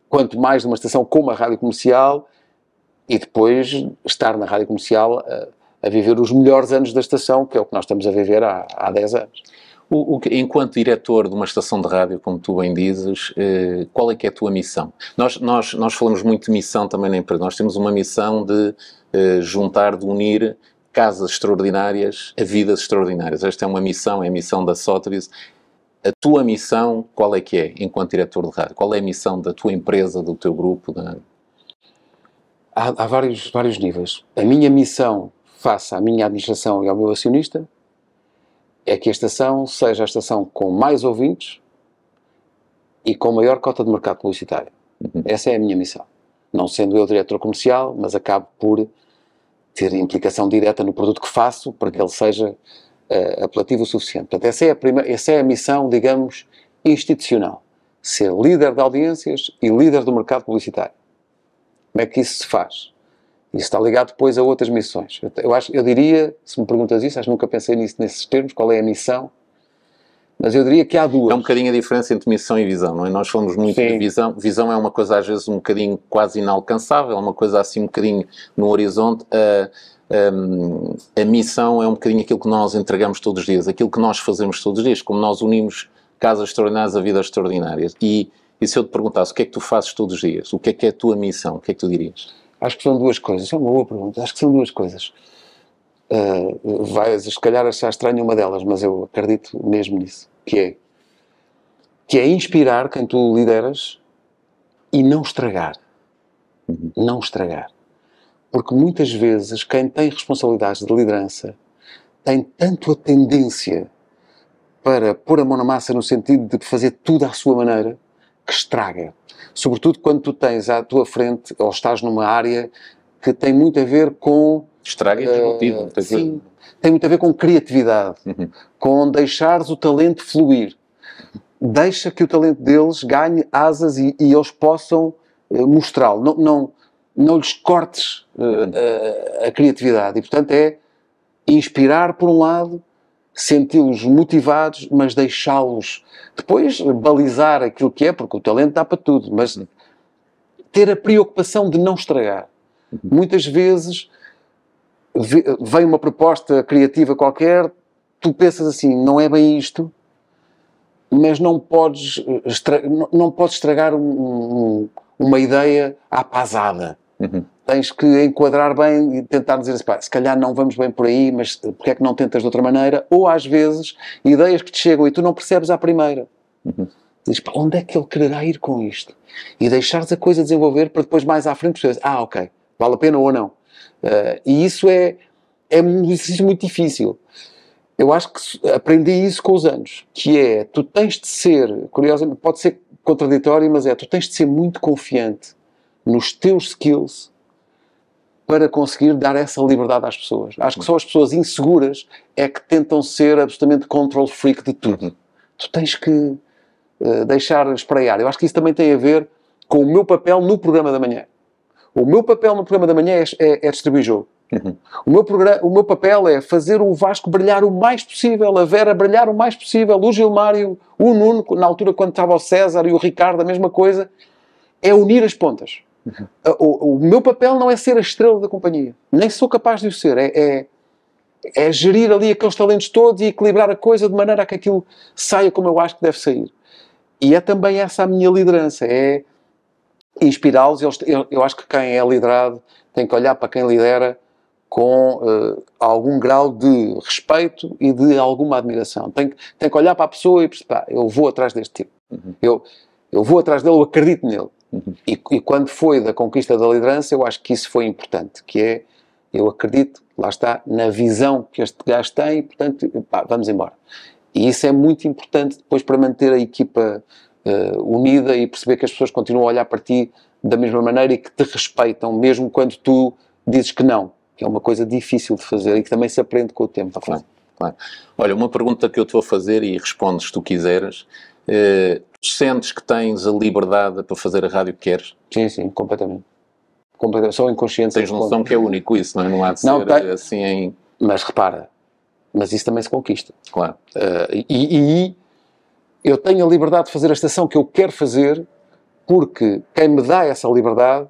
quanto mais de uma estação como a rádio comercial, e depois estar na rádio comercial a, eh, a viver os melhores anos da estação, que é o que nós estamos a viver há, há 10 anos. O, o, enquanto diretor de uma estação de rádio, como tu bem dizes, eh, qual é que é a tua missão? Nós, nós, nós falamos muito de missão também na empresa. Nós temos uma missão de eh, juntar, de unir casas extraordinárias a vidas extraordinárias. Esta é uma missão, é a missão da Sótris. A tua missão, qual é que é, enquanto diretor de rádio? Qual é a missão da tua empresa, do teu grupo? Da... Há, há vários, vários níveis. A minha missão face à minha administração e ao meu acionista é que a estação seja a estação com mais ouvintes e com maior cota de mercado publicitário. Uhum. Essa é a minha missão. Não sendo eu diretor comercial, mas acabo por ter implicação direta no produto que faço para que ele seja uh, apelativo o suficiente. Portanto, essa é, a essa é a missão, digamos, institucional. Ser líder de audiências e líder do mercado publicitário. Como é que isso se faz? E está ligado depois a outras missões. Eu, acho, eu diria, se me perguntas isso, acho que nunca pensei nisso nesses termos, qual é a missão, mas eu diria que há duas. É um bocadinho a diferença entre missão e visão, não é? Nós falamos muito Sim. de visão. Visão é uma coisa às vezes um bocadinho quase inalcançável, é uma coisa assim um bocadinho no horizonte. A, a, hum, a missão é um bocadinho aquilo que nós entregamos todos os dias, aquilo que nós fazemos todos os dias, como nós unimos casas extraordinárias a vidas extraordinárias. E, e se eu te perguntasse o que é que tu fazes todos os dias, o que é que é a tua missão, o que é que tu dirias? Acho que são duas coisas. Isso é uma boa pergunta. Acho que são duas coisas. Uh, vai, se calhar, achar estranho uma delas, mas eu acredito mesmo nisso. Que é, que é inspirar quem tu lideras e não estragar. Uhum. Não estragar. Porque muitas vezes quem tem responsabilidades de liderança tem tanto a tendência para pôr a mão na massa no sentido de fazer tudo à sua maneira que estraga. Sobretudo quando tu tens à tua frente ou estás numa área que tem muito a ver com. Estraga e desmotiva. Uh, sim, tem muito a ver com criatividade, uhum. com deixares o talento fluir. Deixa que o talento deles ganhe asas e, e eles possam uh, mostrá-lo. Não, não, não lhes cortes uh, a criatividade. E, portanto, é inspirar por um lado, senti-los motivados, mas deixá-los depois balizar aquilo que é, porque o talento dá para tudo, mas uhum. ter a preocupação de não estragar. Uhum. Muitas vezes vem uma proposta criativa qualquer, tu pensas assim, não é bem isto, mas não podes, eh, não podes estragar um, um, uma ideia à pasada tens que enquadrar bem e tentar dizer assim, pá, se calhar não vamos bem por aí, mas eh, porque é que não tentas de outra maneira? Ou às vezes, ideias que te chegam e tu não percebes à primeira. Uhum. Dizes, pá, onde é que ele quererá ir com isto? E deixares a coisa desenvolver para depois mais à frente percebes, ah, ok, vale a pena ou não. Uh, e isso é, é um exercício é muito difícil. Eu acho que aprendi isso com os anos, que é, tu tens de ser, curiosamente, pode ser contraditório, mas é, tu tens de ser muito confiante nos teus skills, para conseguir dar essa liberdade às pessoas. Acho que só as pessoas inseguras é que tentam ser absolutamente control freak de tudo. Uhum. Tu tens que uh, deixar espreiar. Eu acho que isso também tem a ver com o meu papel no programa da manhã. O meu papel no programa da manhã é, é, é distribuir jogo. Uhum. O, meu o meu papel é fazer o Vasco brilhar o mais possível, a Vera brilhar o mais possível, o Gilmário, o Nuno, na altura quando estava o César e o Ricardo, a mesma coisa. É unir as pontas. Uhum. O, o, meu papel não é ser a estrela da companhia. Nem sou capaz de o ser. É, é, é, gerir ali aqueles talentos todos e equilibrar a coisa de maneira a que aquilo saia como eu acho que deve sair. E é também essa a minha liderança. É inspirá-los. Eu, eu, acho que quem é liderado tem que olhar para quem lidera com uh, algum grau de respeito e de alguma admiração. Tem, tem que olhar para a pessoa e perceber, eu vou atrás deste tipo. Uhum. Eu, eu vou atrás dele, eu acredito nele. E, e, quando foi da conquista da liderança, eu acho que isso foi importante, que é, eu acredito, lá está, na visão que este gajo tem, portanto, pá, vamos embora. E isso é muito importante depois para manter a equipa uh, unida e perceber que as pessoas continuam a olhar para ti da mesma maneira e que te respeitam, mesmo quando tu dizes que não, que é uma coisa difícil de fazer e que também se aprende com o tempo. Tá claro, claro. Olha, uma pergunta que eu te vou fazer e respondes se tu quiseres, eh, sentes que tens a liberdade para fazer a rádio que queres? Sim, sim, completamente. completamente. Só inconsciente. Tens é noção que é único isso, não é? Não há de ser tá... assim em... Mas repara, mas isso também se conquista. Claro. Uh, e, e eu tenho a liberdade de fazer a estação que eu quero fazer porque quem me dá essa liberdade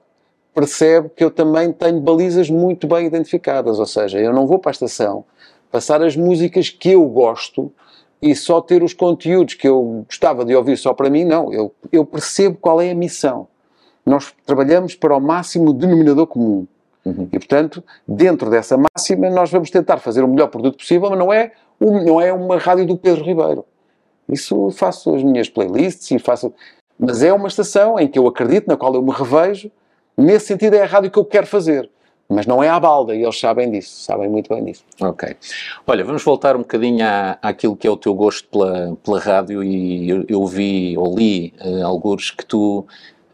percebe que eu também tenho balizas muito bem identificadas, ou seja, eu não vou para a estação passar as músicas que eu gosto, e só ter os conteúdos que eu gostava de ouvir só para mim, não. Eu, eu percebo qual é a missão. Nós trabalhamos para o máximo denominador comum. Uhum. E, portanto, dentro dessa máxima, nós vamos tentar fazer o melhor produto possível, mas não é, um, não é uma rádio do Pedro Ribeiro. Isso faço as minhas playlists e faço. Mas é uma estação em que eu acredito, na qual eu me revejo. Nesse sentido, é a rádio que eu quero fazer. Mas não é à balda, e eles sabem disso, sabem muito bem disso. Ok. Olha, vamos voltar um bocadinho à, àquilo que é o teu gosto pela, pela rádio, e eu, eu vi ou li uh, eh, alguns que tu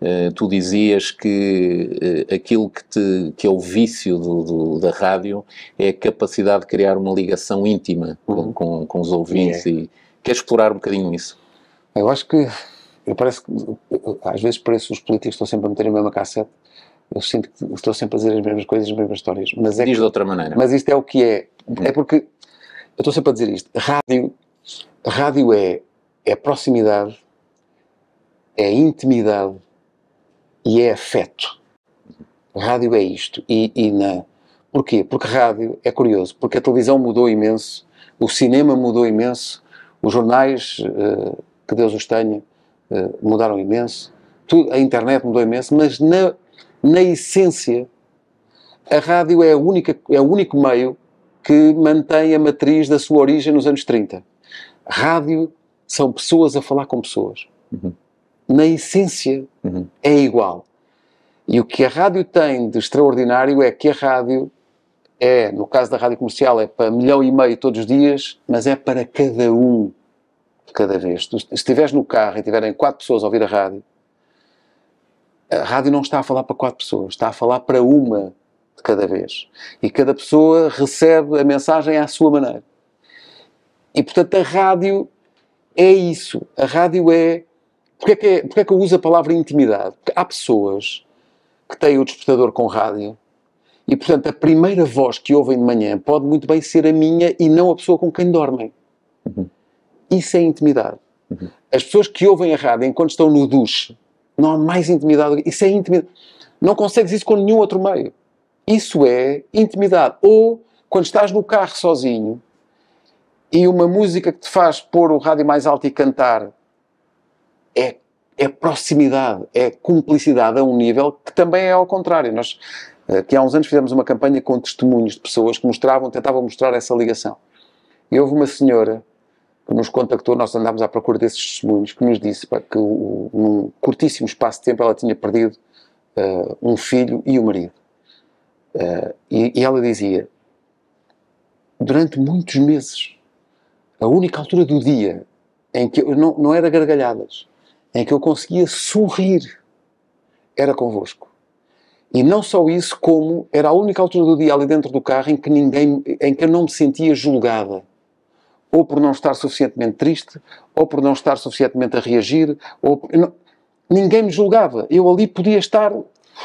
Uh, tu dizias que uh, aquilo que, te, que, é o vício do, do, da rádio é a capacidade de criar uma ligação íntima uhum. com, com, com, os ouvintes yeah. e queres explorar um bocadinho isso? Eu acho que eu parece que às vezes parece que os políticos estão sempre a meter a mesma cassete eu sinto que estou sempre a dizer as mesmas coisas, as mesmas histórias. Mas é Diz que, de outra maneira. Mas isto é o que é. Hum. É porque, eu estou sempre a dizer isto, rádio, rádio é, é proximidade, é intimidade e é afeto. Rádio é isto. E, e na... Porquê? Porque rádio é curioso, porque a televisão mudou imenso, o cinema mudou imenso, os jornais, eh, que Deus os tenha, eh, mudaram imenso, a internet mudou imenso, mas na na essência, a rádio é, a única, é o único meio que mantém a matriz da sua origem nos anos 30. Rádio são pessoas a falar com pessoas. Uhum. Na essência, uhum. é igual. E o que a rádio tem de extraordinário é que a rádio é, no caso da rádio comercial, é para milhão e meio todos os dias, mas é para cada um, cada vez. Se estiveres no carro e tiverem quatro pessoas a ouvir a rádio, a rádio não está a falar para quatro pessoas, está a falar para uma de cada vez. E cada pessoa recebe a mensagem à sua maneira. E portanto a rádio é isso. A rádio é. Porquê é que, é, porquê é que eu uso a palavra intimidade? Porque há pessoas que têm o despertador com rádio e portanto a primeira voz que ouvem de manhã pode muito bem ser a minha e não a pessoa com quem dormem. Uhum. Isso é intimidade. Uhum. As pessoas que ouvem a rádio enquanto estão no duche não há mais intimidade. Isso é intimidade. Não consegues isso com nenhum outro meio. Isso é intimidade. Ou quando estás no carro sozinho e uma música que te faz pôr o rádio mais alto e cantar é, é proximidade, é cumplicidade a um nível que também é ao contrário. Nós, eh, que há uns anos fizemos uma campanha com testemunhos de pessoas que mostravam, tentavam mostrar essa ligação. E houve uma senhora que nos contactou, nós andámos à procura desses testemunhos, que nos disse pá, que o, num curtíssimo espaço de tempo ela tinha perdido uh, um filho e o um marido. Uh, e, e ela dizia, durante muitos meses, a única altura do dia em que eu não, não era gargalhadas, em que eu conseguia sorrir, era convosco. E não só isso, como era a única altura do dia ali dentro do carro em que ninguém, em que eu não me sentia julgada ou por não estar suficientemente triste, ou por não estar suficientemente a reagir, ou não, ninguém me julgava. Eu ali podia estar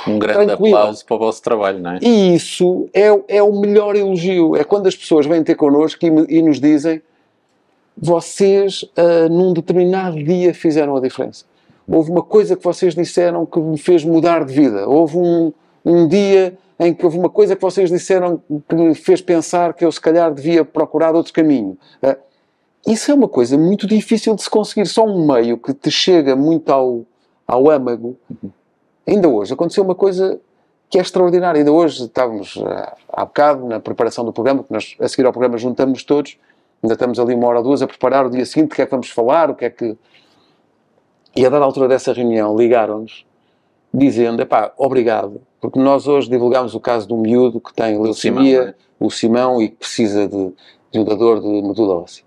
um grande aplauso para o vosso trabalho, não é? E isso é, é o melhor elogio. É quando as pessoas vêm ter connosco e, e nos dizem vocês, uh, num determinado dia, fizeram a diferença. Houve uma coisa que vocês disseram que me fez mudar de vida. Houve um, um dia em que houve uma coisa que vocês disseram que me fez pensar que eu se calhar devia procurar outro caminho. Ah, isso é uma coisa muito difícil de se conseguir. Só um meio que te chega muito ao, ao âmago. Ainda hoje aconteceu uma coisa que é extraordinária. Ainda hoje estávamos ah, há bocado na preparação do programa, que nós a seguir ao programa juntamos todos, ainda estamos ali uma hora ou duas a preparar o dia seguinte, o que é que vamos falar, o que é que. E a dada altura dessa reunião ligaram-nos dizendo: é pá, obrigado porque nós hoje divulgámos o caso de um miúdo que tem leucemia, Simão, é? o Simão, e que precisa de, de um dador de medula óssea.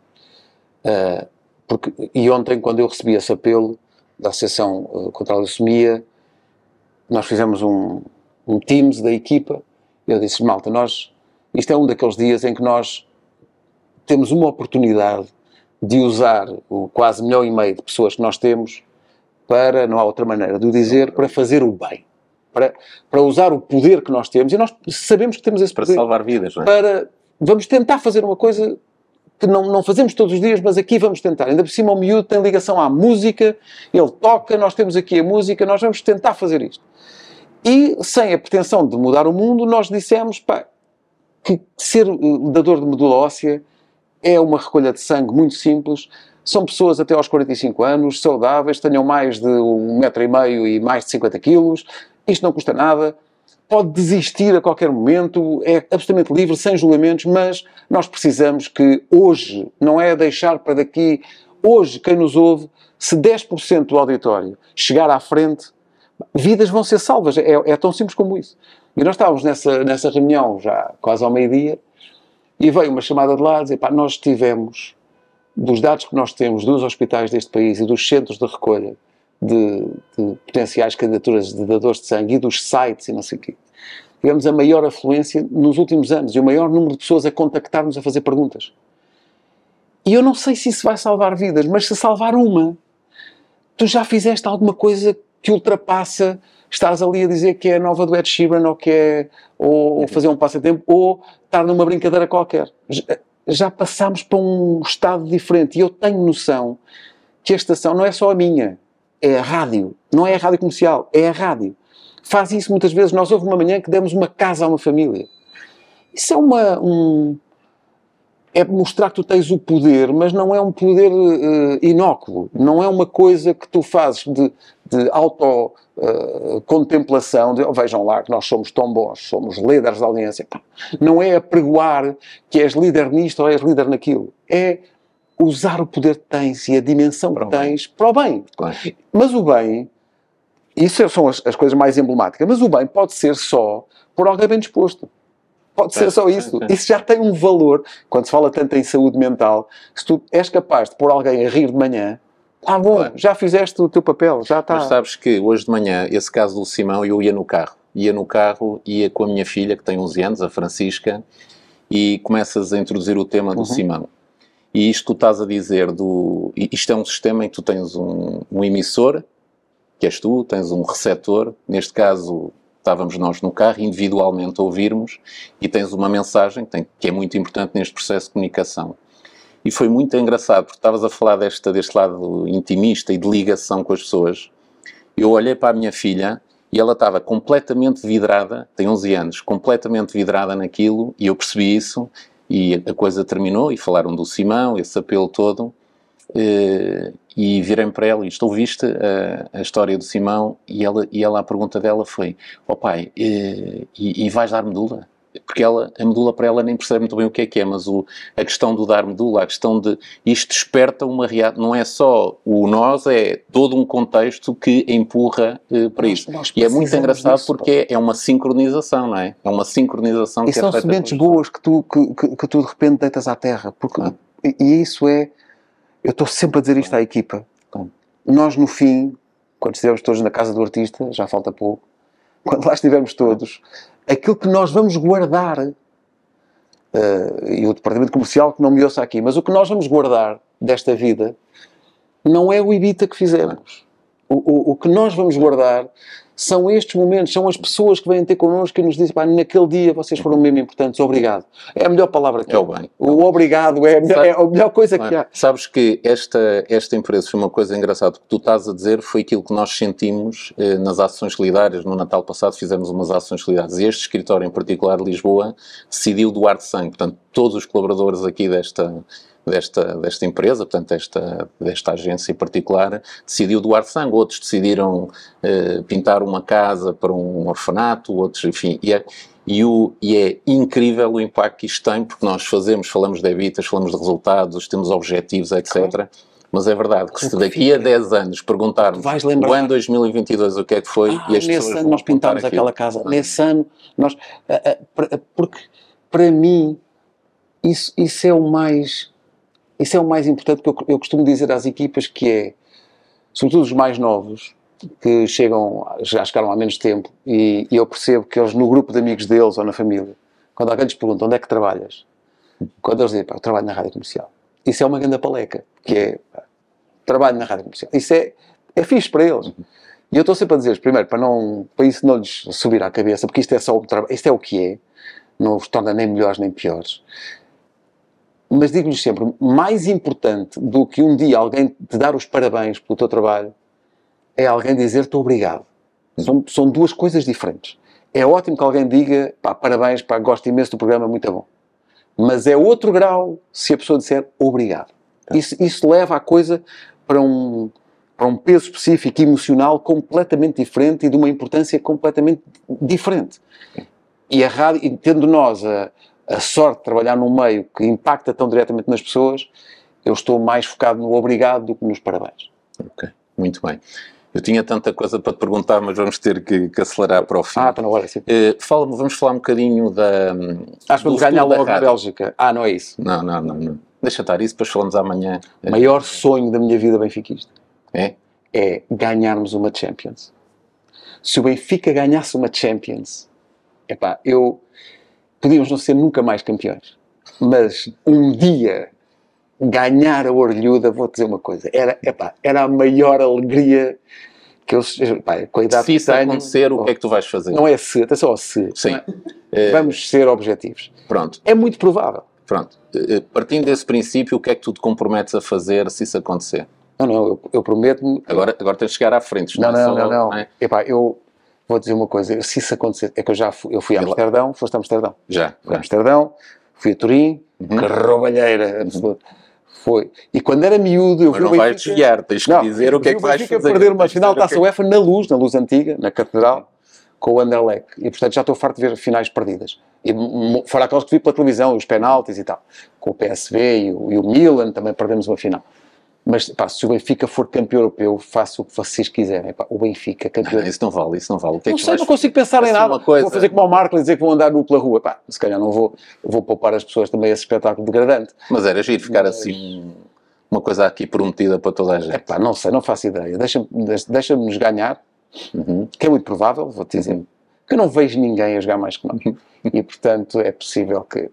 Uh, porque, e ontem, quando eu recebi esse apelo da Associação ah, contra a Leucemia, nós fizemos um, um Teams da equipa. Eu disse: Malta, nós, isto é um daqueles dias em que nós temos uma oportunidade de usar o quase milhão e meio de pessoas que nós temos para, não há outra maneira de o dizer, para fazer o bem para, para usar o poder que nós temos, e nós sabemos que temos esse poder. Para salvar vidas, não é? Para, vamos tentar fazer uma coisa que não, não fazemos todos os dias, mas aqui vamos tentar. Ainda por cima, o miúdo tem ligação à música, ele toca, nós temos aqui a música, nós vamos tentar fazer isto. E, sem a pretensão de mudar o mundo, nós dissemos pá, que ser eh, dador de medula óssea é uma recolha de sangue muito simples. São pessoas até aos 45 anos, saudáveis, tenham mais de um metro e meio e mais de 50 quilos, isto não custa nada, pode desistir a qualquer momento, é absolutamente livre, sem julgamentos, mas nós precisamos que hoje, não é deixar para daqui, hoje quem nos ouve, se 10% do auditório chegar à frente, vidas vão ser salvas. É, é, tão simples como isso. E nós estávamos nessa, nessa reunião já quase ao meio-dia e veio uma chamada de lá dizer: pá, nós tivemos, dos dados que nós temos dos hospitais deste país e dos centros de recolha, de, de potenciais candidaturas de dadores de sangue e dos sites e não sei o quê. Tivemos a maior afluência nos últimos anos e o maior número de pessoas a contactar-nos a fazer perguntas. E eu não sei se isso vai salvar vidas, mas se salvar uma, tu já fizeste alguma coisa que ultrapassa estás ali a dizer que é a nova do Ed Sheeran ou que é ou, fazer um passatempo ou estar numa brincadeira qualquer. Já, passámos para um estado diferente e eu tenho noção que esta ação não é só a minha, é a rádio. Não é a rádio comercial, é a rádio. Faz isso muitas vezes. Nós houve uma manhã que demos uma casa a uma família. Isso é uma. Um, é mostrar que tu tens o poder, mas não é um poder uh, inócuo. Não é uma coisa que tu fazes de, de autocontemplação, eh, uh, de oh, vejam lá que nós somos tão bons, somos líderes da audiência. Não é apregoar que és líder nisto ou és líder naquilo. É usar o poder que tens e a dimensão para que tens bem. para o bem. Claro. Mas o bem, isso são as, as, coisas mais emblemáticas, mas o bem pode ser só por alguém bem disposto. Pode ser só isso. Isso já tem um valor. Quando se fala tanto em saúde mental, se tu és capaz de pôr alguém a rir de manhã, ah, bom, claro. já fizeste o teu papel, já está. Mas sabes que hoje de manhã, esse caso do Simão, eu ia no carro. Ia no carro, ia com a minha filha, que tem 11 anos, a Francisca, e começas a introduzir o tema do uhum. Simão. E isto que tu estás a dizer, do, isto é um sistema em que tu tens um, um emissor, que és tu, tens um receptor, neste caso estávamos nós no carro, individualmente a ouvirmos, e tens uma mensagem que, tem, que é muito importante neste processo de comunicação. E foi muito engraçado, porque estavas a falar desta, deste lado intimista e de ligação com as pessoas. Eu olhei para a minha filha e ela estava completamente vidrada, tem 11 anos, completamente vidrada naquilo, e eu percebi isso, e a coisa terminou, e falaram do Simão, esse apelo todo, eh, e virei para ela e estou ouviste a, a história do Simão? E ela, e ela, a pergunta dela foi, ó oh pai, eh, e, e vais dar medula? porque ela, a medula para ela nem percebe muito bem o que é que é, mas o, a questão do dar medula, a questão de isto desperta uma reação, não é só o nós, é todo um contexto que empurra eh, para nós, isto. Nós e é muito engraçado disso, porque é, é, uma sincronização, não é? É uma sincronização e que são é sementes boas que tu, que, que, que, tu de repente deitas à terra, porque, ah. e, e, isso é, eu estou sempre a dizer isto à equipa, ah. nós no fim, quando estivermos todos na casa do artista, já falta pouco, quando lá estivermos todos, aquilo que nós vamos guardar, uh, e o departamento comercial que não me ouça aqui, mas o que nós vamos guardar desta vida não é o IBITA que fizemos. O, o, o que nós vamos guardar são estes momentos, são as pessoas que vêm ter connosco e nos dizem, pá, naquele dia vocês foram mesmo importantes, obrigado. É a melhor palavra que é O, bem, o obrigado é a melhor, é a melhor coisa que é? há. Sabes que esta, esta empresa, uma coisa engraçada, o que tu estás a dizer foi aquilo que nós sentimos eh, nas ações solidárias. No Natal passado fizemos umas ações solidárias e este escritório, em particular de Lisboa, decidiu doar de sangue. Portanto, todos os colaboradores aqui desta desta, desta empresa, portanto, desta, desta agência em particular, decidiu doar sangue. Outros decidiram eh, pintar uma casa para um orfanato, outros, enfim. E é, e, o, e é incrível o impacto que isto tem, porque nós fazemos, falamos de evitas, falamos de resultados, temos objetivos, etc. Claro. Mas é verdade que se daqui a 10 anos perguntarmos o ano 2022 o que é que foi ah, e as Nesse ano nós pintámos aquela casa, ah. nesse eh, ano eh, nós. porque para mim isso, isso é o mais isso é o mais importante que eu, eu costumo dizer às equipas que é, sobretudo os mais novos, que chegam, já chegaram há menos tempo, e, e, eu percebo que eles, no grupo de amigos deles ou na família, quando alguém lhes pergunta onde é que trabalhas, quando eles dizem, pá, eu trabalho na rádio comercial. Isso é uma grande paleca, que é, pá, trabalho na rádio comercial. Isso é, é fixe para eles. E eu estou sempre a dizer, primeiro, para, não, para isso não lhes subir à cabeça, porque isto é só o trabalho, isto é o que é, não os torna nem melhores nem piores mas digo-lhes sempre, mais importante do que um dia alguém te dar os parabéns pelo teu trabalho, é alguém dizer-te obrigado. São, são duas coisas diferentes. É ótimo que alguém diga, pá, parabéns, pá, gosto imenso do programa, muito bom. Mas é outro grau se a pessoa disser obrigado. Tá. Isso, isso leva a coisa para um, para um peso específico emocional completamente diferente e de uma importância completamente diferente. E, a rádio, e tendo nós a, a sorte de trabalhar num meio que impacta tão diretamente nas pessoas, eu estou mais focado no obrigado do que nos parabéns. Ok, muito bem. Eu tinha tanta coisa para te perguntar, mas vamos ter que, que acelerar para o fim. Ah, está então na hora, sim. Uh, Fala-me, vamos falar um bocadinho da... Acho que vamos ganhar logo a Bélgica. Ah, não é isso? Não, não, não. não. Deixa estar isso, depois falamos amanhã. O eh, maior sonho da minha vida benfiquista. É? É ganharmos uma Champions. Se o Benfica ganhasse uma Champions, epá, eu podíamos não ser nunca mais campeões. Mas um dia ganhar a Orlhuda, vou dizer uma coisa, era, epá, era a maior alegria que eu. Epá, com a idade se isso tenho, acontecer, o que é que tu vais fazer? Não é se, atenção só se. É? Sim. É? Vamos ser objetivos. Pronto. É muito provável. Pronto. Eh, eh, partindo desse princípio, o que é que tu te comprometes a fazer se isso acontecer? Não, não, eu, eu prometo-me. Agora, agora tens de chegar à frente, não, não, não, não, não. não é? Epá, eu, vou dizer uma coisa, se isso acontecer, é que eu já fui, eu fui a Amsterdão, foste a Amsterdão? Já. Fui a Amsterdão, fui a Turim, uhum. que roubalheira, foi. E quando era miúdo, eu Mas vi não o Benfica... vais desviar, tens que não, dizer o que é que vais fazer. perder uma final da UEFA na Luz, na Luz Antiga, na Catedral, uhum. com o Anderlecht. E, portanto, já estou farto de ver finais perdidas. E fora aquelas que vi pela televisão, os penaltis e tal. Com o PSV e o, e o Milan também perdemos uma final. Mas pá, se o Benfica for campeão europeu, faço o que vocês quiserem. Pá, o Benfica é campeão. Ah, isso não vale, isso não vale. O que é não que sei, não consigo pensar em assim, nada. Vou fazer como o Marco e dizer que vou andar nu pela rua. Pá, se calhar não vou, vou poupar as pessoas também esse espetáculo degradante. Mas era giro ficar Mas... assim uma coisa aqui prometida para toda a gente. pá, não sei, não faço ideia. Deixa-me deixa nos ganhar, uhum. que é muito provável, vou-te dizer, uhum. que não vejo ninguém a jogar mais que nós. Uhum. e portanto é possível que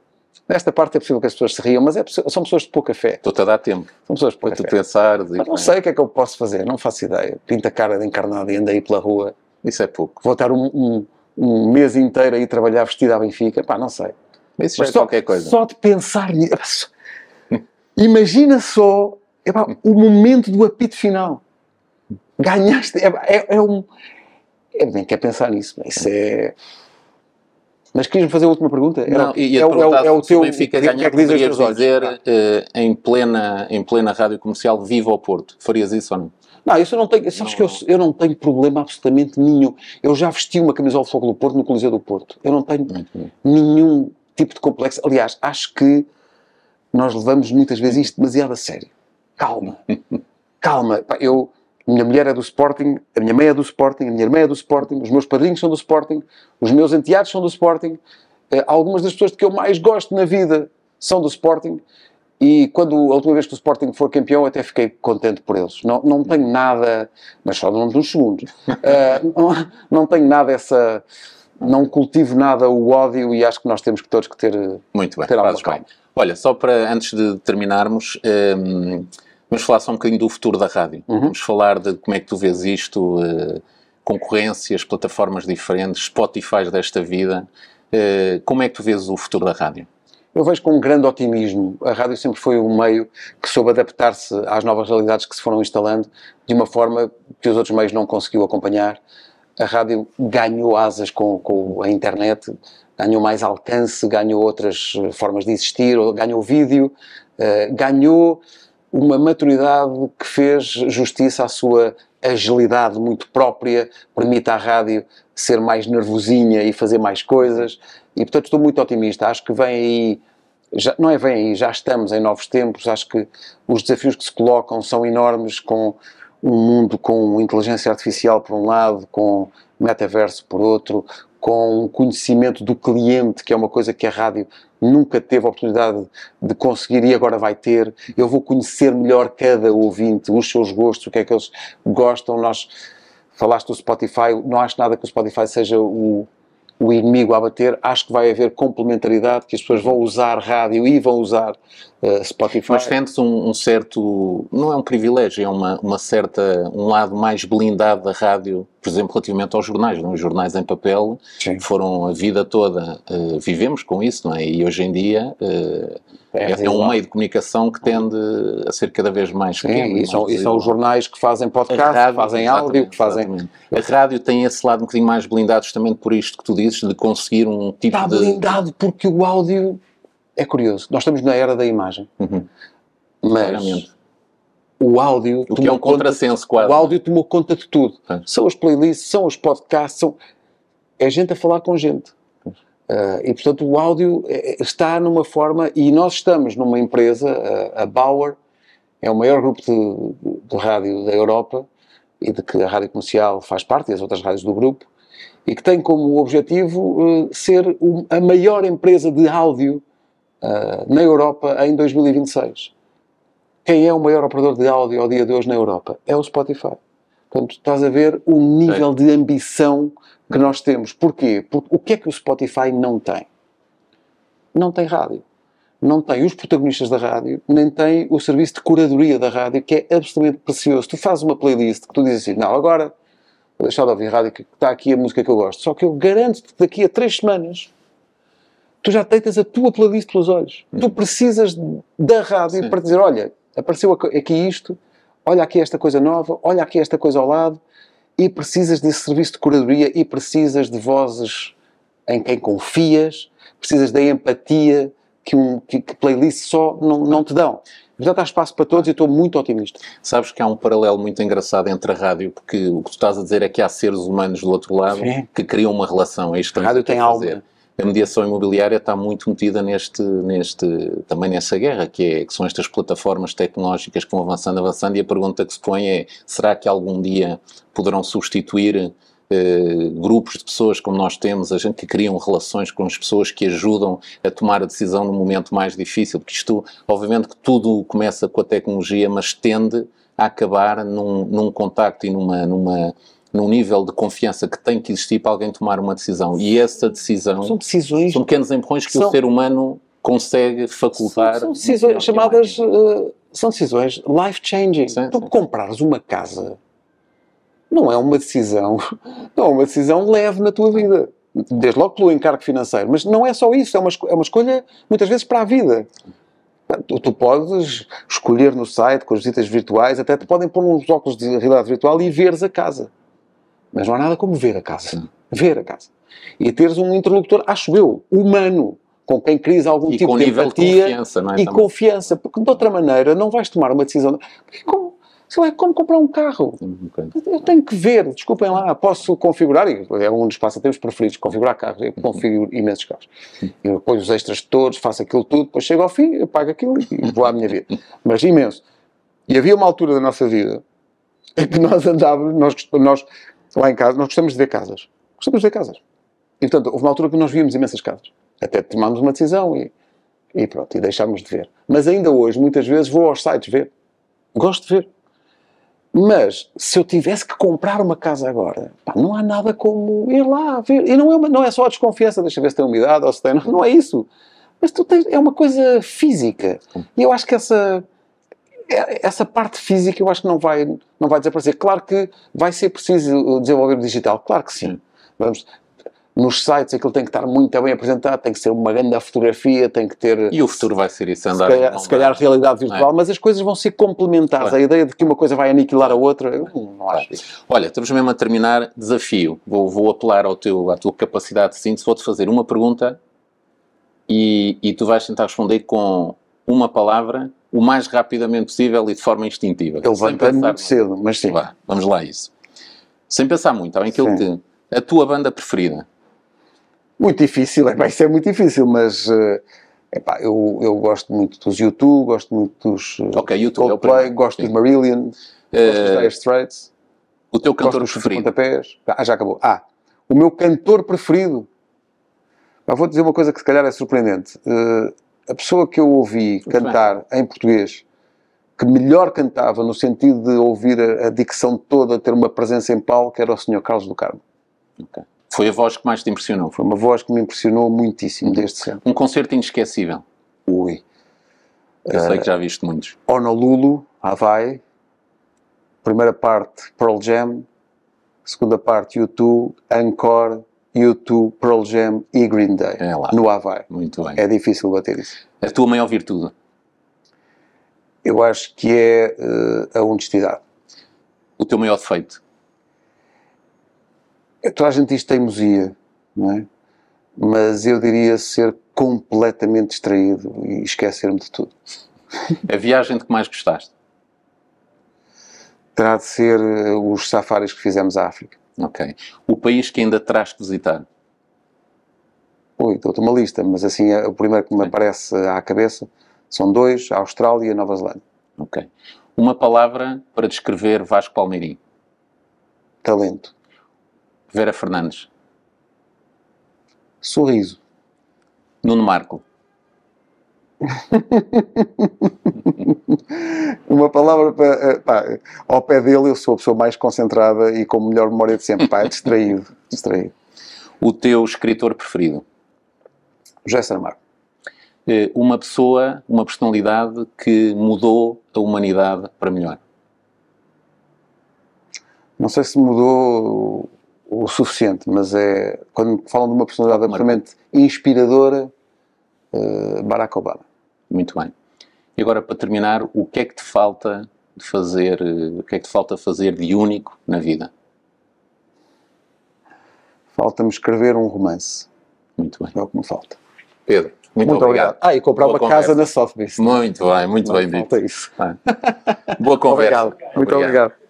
Nesta parte é possível que as pessoas se riam, mas é, são pessoas de pouca fé. Estou-te a dar tempo. São pessoas de pouca fé. pensar. mas não sei o que é que eu posso fazer, não faço ideia. Pinta a cara de encarnado e anda aí pela rua. Isso é pouco. Vou estar um, um, um mês inteiro aí trabalhar vestido à Benfica, pá, não sei. Mas isso mas já é só, é qualquer coisa. Só de pensar nisso. Imagina só epá, o momento do apito final. Ganhaste. é, é, um. É, nem quer é pensar nisso. Isso é. Mas quis-me fazer a última pergunta. Era, não, é, é, é, o teu. Benfica que, ganhar, que é que dizer uh, em, plena, em plena rádio comercial Viva ao Porto? Farias isso ou não? Não, isso eu não tenho. Sabes não. que eu, eu não tenho problema absolutamente nenhum. Eu já vesti uma camisola do Fogo do Porto no Coliseu do Porto. Eu não tenho nenhum tipo de complexo. Aliás, acho que nós levamos muitas vezes isto demasiado a sério. Calma. Calma. Eu minha mulher é do Sporting, a minha mãe é do Sporting, a minha irmã é do Sporting, os meus padrinhos são do Sporting, os meus enteados são do Sporting, eh, algumas das pessoas de que eu mais gosto na vida são do Sporting, e quando a última vez que o Sporting for campeão, até fiquei contente por eles. Não, não tenho nada, mas só de uns segundos, uh, não, não tenho nada essa. Não cultivo nada o ódio e acho que nós temos que todos que ter. Muito bem, ter bem. Olha, só para antes de terminarmos. Um, ehm, Vamos falar só um bocadinho do futuro da rádio. Uhum. Vamos falar de como é que tu vês isto, uh, concorrências, plataformas diferentes, Spotify desta vida. Uh, como é que tu vês o futuro da rádio? Eu vejo com um grande otimismo. A rádio sempre foi um meio que soube adaptar-se às novas realidades que se foram instalando de uma forma que os outros meios não conseguiu acompanhar. A rádio ganhou asas com, com a internet, ganhou mais alcance, ganhou outras eh, formas de existir, ganhou vídeo, uh, ganhou uma maturidade que fez justiça à sua agilidade muito própria, permite à rádio ser mais nervosinha e fazer mais coisas. E portanto estou muito otimista. Acho que vem aí, já, não é vem aí, já estamos em novos tempos. Acho que os desafios que se colocam são enormes com um mundo com inteligência artificial por um lado, com metaverso por outro, com conhecimento do cliente, que é uma coisa que a rádio nunca teve a oportunidade de conseguir e agora vai ter. Eu vou conhecer melhor cada ouvinte, os seus gostos, o que é que eles gostam. Nós falaste do Spotify, não acho nada que o Spotify seja o, o inimigo a bater. Acho que vai haver complementaridade, que as pessoas vão usar rádio e vão usar uh, Spotify. Mas sentes um, um, certo, não é um privilégio, é uma, uma certa, um lado mais blindado da rádio por exemplo, relativamente aos jornais. Não? Os jornais em papel Sim. foram a vida toda, uh, vivemos com isso, não é? E hoje em dia uh, é, é, um meio de comunicação que tende a ser cada vez mais Sim, pequeno. E, é? são, e são, os jornais que fazem podcast, rádio, que fazem áudio, que fazem. Exatamente. A rádio tem esse lado um bocadinho mais blindado, justamente por isto que tu dizes, de conseguir um tipo Está de. Está blindado porque o áudio. É curioso, nós estamos na era da imagem. Uhum. Mas. Claramente o áudio o que é um contrassenso quase. O áudio tomou conta de tudo. É. São as playlists, são os podcasts, são... é gente a falar com gente. Uh, e portanto o áudio é, é, está numa forma, e nós estamos numa empresa, a, Bauer, é o maior grupo de, de, rádio da Europa e de que a rádio comercial faz parte e as outras rádios do grupo, e que tem como objetivo uh, ser a maior empresa de áudio uh, na Europa em 2026. Quem é o maior operador de áudio ao dia de hoje na Europa? É o Spotify. Portanto, estás a ver o nível de ambição que nós temos. Porquê? Porque o que é que o Spotify não tem? Não tem rádio. Não tem os protagonistas da rádio, nem tem o serviço de curadoria da rádio, que é absolutamente precioso. Tu fazes uma playlist que tu dizes assim, não, agora vou deixar de ouvir rádio, que está aqui a música que eu gosto. Só que eu garanto-te que daqui a três semanas tu já deitas a tua playlist pelos olhos. Hum. Tu uhum. precisas da rádio Sim. para dizer, olha, Apareceu aqui isto, olha aqui esta coisa nova, olha aqui esta coisa ao lado, e precisas desse serviço de curadoria e precisas de vozes em quem confias, precisas da empatia que, um, que, que playlist só não, não te dão. Portanto, há espaço para todos e estou muito otimista. Sabes que há um paralelo muito engraçado entre a rádio, porque o que tu estás a dizer é que há seres humanos do outro lado Sim. que criam uma relação. É isto a rádio tem algo a mediação imobiliária está muito metida neste, neste, também nessa guerra, que, é, que são estas plataformas tecnológicas que vão avançando, avançando, e a pergunta que se põe é, será que algum dia poderão substituir eh, grupos de pessoas como nós temos, a gente que criam relações com as pessoas que ajudam a tomar a decisão no momento mais difícil, porque isto, obviamente que tudo começa com a tecnologia, mas tende a acabar num, num contacto e numa, numa num nível de confiança que tem que existir para alguém tomar uma decisão. E essa decisão. São decisões. São pequenos empurrões que são, o ser humano consegue facultar. São, decisões chamadas. Uh, são decisões life-changing. Tu então, sim. comprares uma casa não é uma decisão. Não é uma decisão leve na tua vida. Desde logo pelo encargo financeiro. Mas não é só isso. É uma, é uma escolha, muitas vezes, para a vida. Tu, tu, podes escolher no site, com as visitas virtuais, até te podem pôr uns óculos de realidade virtual e veres a casa. Mas não há nada como ver a casa. Sim. Ver a casa. E teres um interlocutor, acho eu, humano, com quem crias algum e tipo com de empatia. De confiança, não é, e também? confiança, porque de outra maneira não vais tomar uma decisão. como, sei lá, como comprar um carro. Eu tenho que ver, desculpem lá, posso configurar, e é um dos passatempos preferidos, configurar carros, eu configuro uhum. imensos carros. Eu depois os extras todos, faço aquilo tudo, depois chego ao fim, eu pago aquilo e vou à minha vida. Mas imenso. E havia uma altura da nossa vida em que nós andávamos, nós, nós lá em casa, nós gostamos de ver casas. Gostamos de ver casas. E, portanto, houve uma altura que nós víamos imensas casas. Até tomámos uma decisão e, e pronto, e deixámos de ver. Mas ainda hoje, muitas vezes, vou aos sites ver. Gosto de ver. Mas, se eu tivesse que comprar uma casa agora, pá, não há nada como ir lá ver. E não é, uma, não é só a desconfiança, deixa ver se tem umidade ou se tem... Não, não é isso. Mas tu tens, é uma coisa física. E eu acho que essa é, essa parte física eu acho que não vai, não vai desaparecer. Claro que vai ser preciso desenvolver o digital, claro que sim. Vamos, nos sites aquilo tem que estar muito bem apresentado, tem que ser uma grande fotografia, tem que ter... E o futuro vai ser isso, andar... Se calhar, se calhar realidade é. virtual, é? mas as coisas vão ser complementares. Claro. A ideia de que uma coisa vai aniquilar a outra, eu não, acho Olha, estamos mesmo a terminar. Desafio. Vou, vou apelar ao teu, à tua capacidade de síntese. Vou-te fazer uma pergunta e, e tu vais tentar responder com uma palavra o mais rapidamente possível e de forma instintiva. Ele vai pensar muito cedo, mas sim. Lá, vamos lá isso. Sem pensar muito, está bem? Aquilo que, a tua banda preferida. Muito difícil, é, bem, isso é muito difícil, mas é, eh, pá, eu, eu gosto muito dos YouTube, gosto muito dos eh, ok YouTube é Coldplay, é gosto sim. dos Marillion, uh, gosto dos Dire Straits. O teu cantor preferido? Ah, já acabou. Ah, o meu cantor preferido. Ah, vou dizer uma coisa que se calhar é surpreendente. Uh, a pessoa que eu ouvi Muito cantar bem. em português, que melhor cantava no sentido de ouvir a, a, dicção toda, ter uma presença em palco, era o Sr. Carlos do Carmo. Okay. Foi a voz que mais te impressionou? Foi uma voz que me impressionou muitíssimo uhum. desde sempre. Um concerto inesquecível? Ui. Eu uh, sei eh, que já viste muitos. Honolulu, Havaí. Primeira parte, Pearl Jam. Segunda parte, U2, Encore, U2, Pearl Jam e Green Day é lá. no Havaí. Muito bem. É difícil bater isso. A tua maior virtude? Eu acho que é uh, a honestidade. O teu maior defeito? É, toda a gente diz teimosia, não é? Mas eu diria ser completamente distraído e esquecer-me de tudo. A viagem de que mais gostaste? Terá de ser eh, os safaris que fizemos à África. Ok. O país que ainda terás que visitar? Ui, estou te uma lista, mas assim, é o primeiro que me aparece à cabeça são dois, Austrália e Nova Zelândia. Ok. Uma palavra para descrever Vasco Palmeirim? Talento. Vera Fernandes? Sorriso. Nuno Marco? Uma palavra para. Eh, pá, ao pé dele, eu sou a pessoa mais concentrada e com melhor memória de sempre. Pá, é distraído, distraído. O teu escritor preferido? José Saramago. Eh, uma pessoa, uma personalidade que mudou a humanidade para melhor? Não sei se mudou o suficiente, mas é. Quando falam de uma personalidade absolutamente inspiradora, eh, Barack Obama. Muito bem. E agora, para terminar, o que é que te falta de fazer, o que é que te falta fazer de único na vida? Falta-me escrever um romance. Muito bem. É o que me falta. Pedro, muito, muito obrigado. obrigado. Ah, e comprar Boa uma conversa. casa na Sotheby's. Muito bem, muito Não, bem Vitor. Falta isso. Ah. Boa conversa. Obrigado. Muito obrigado. obrigado.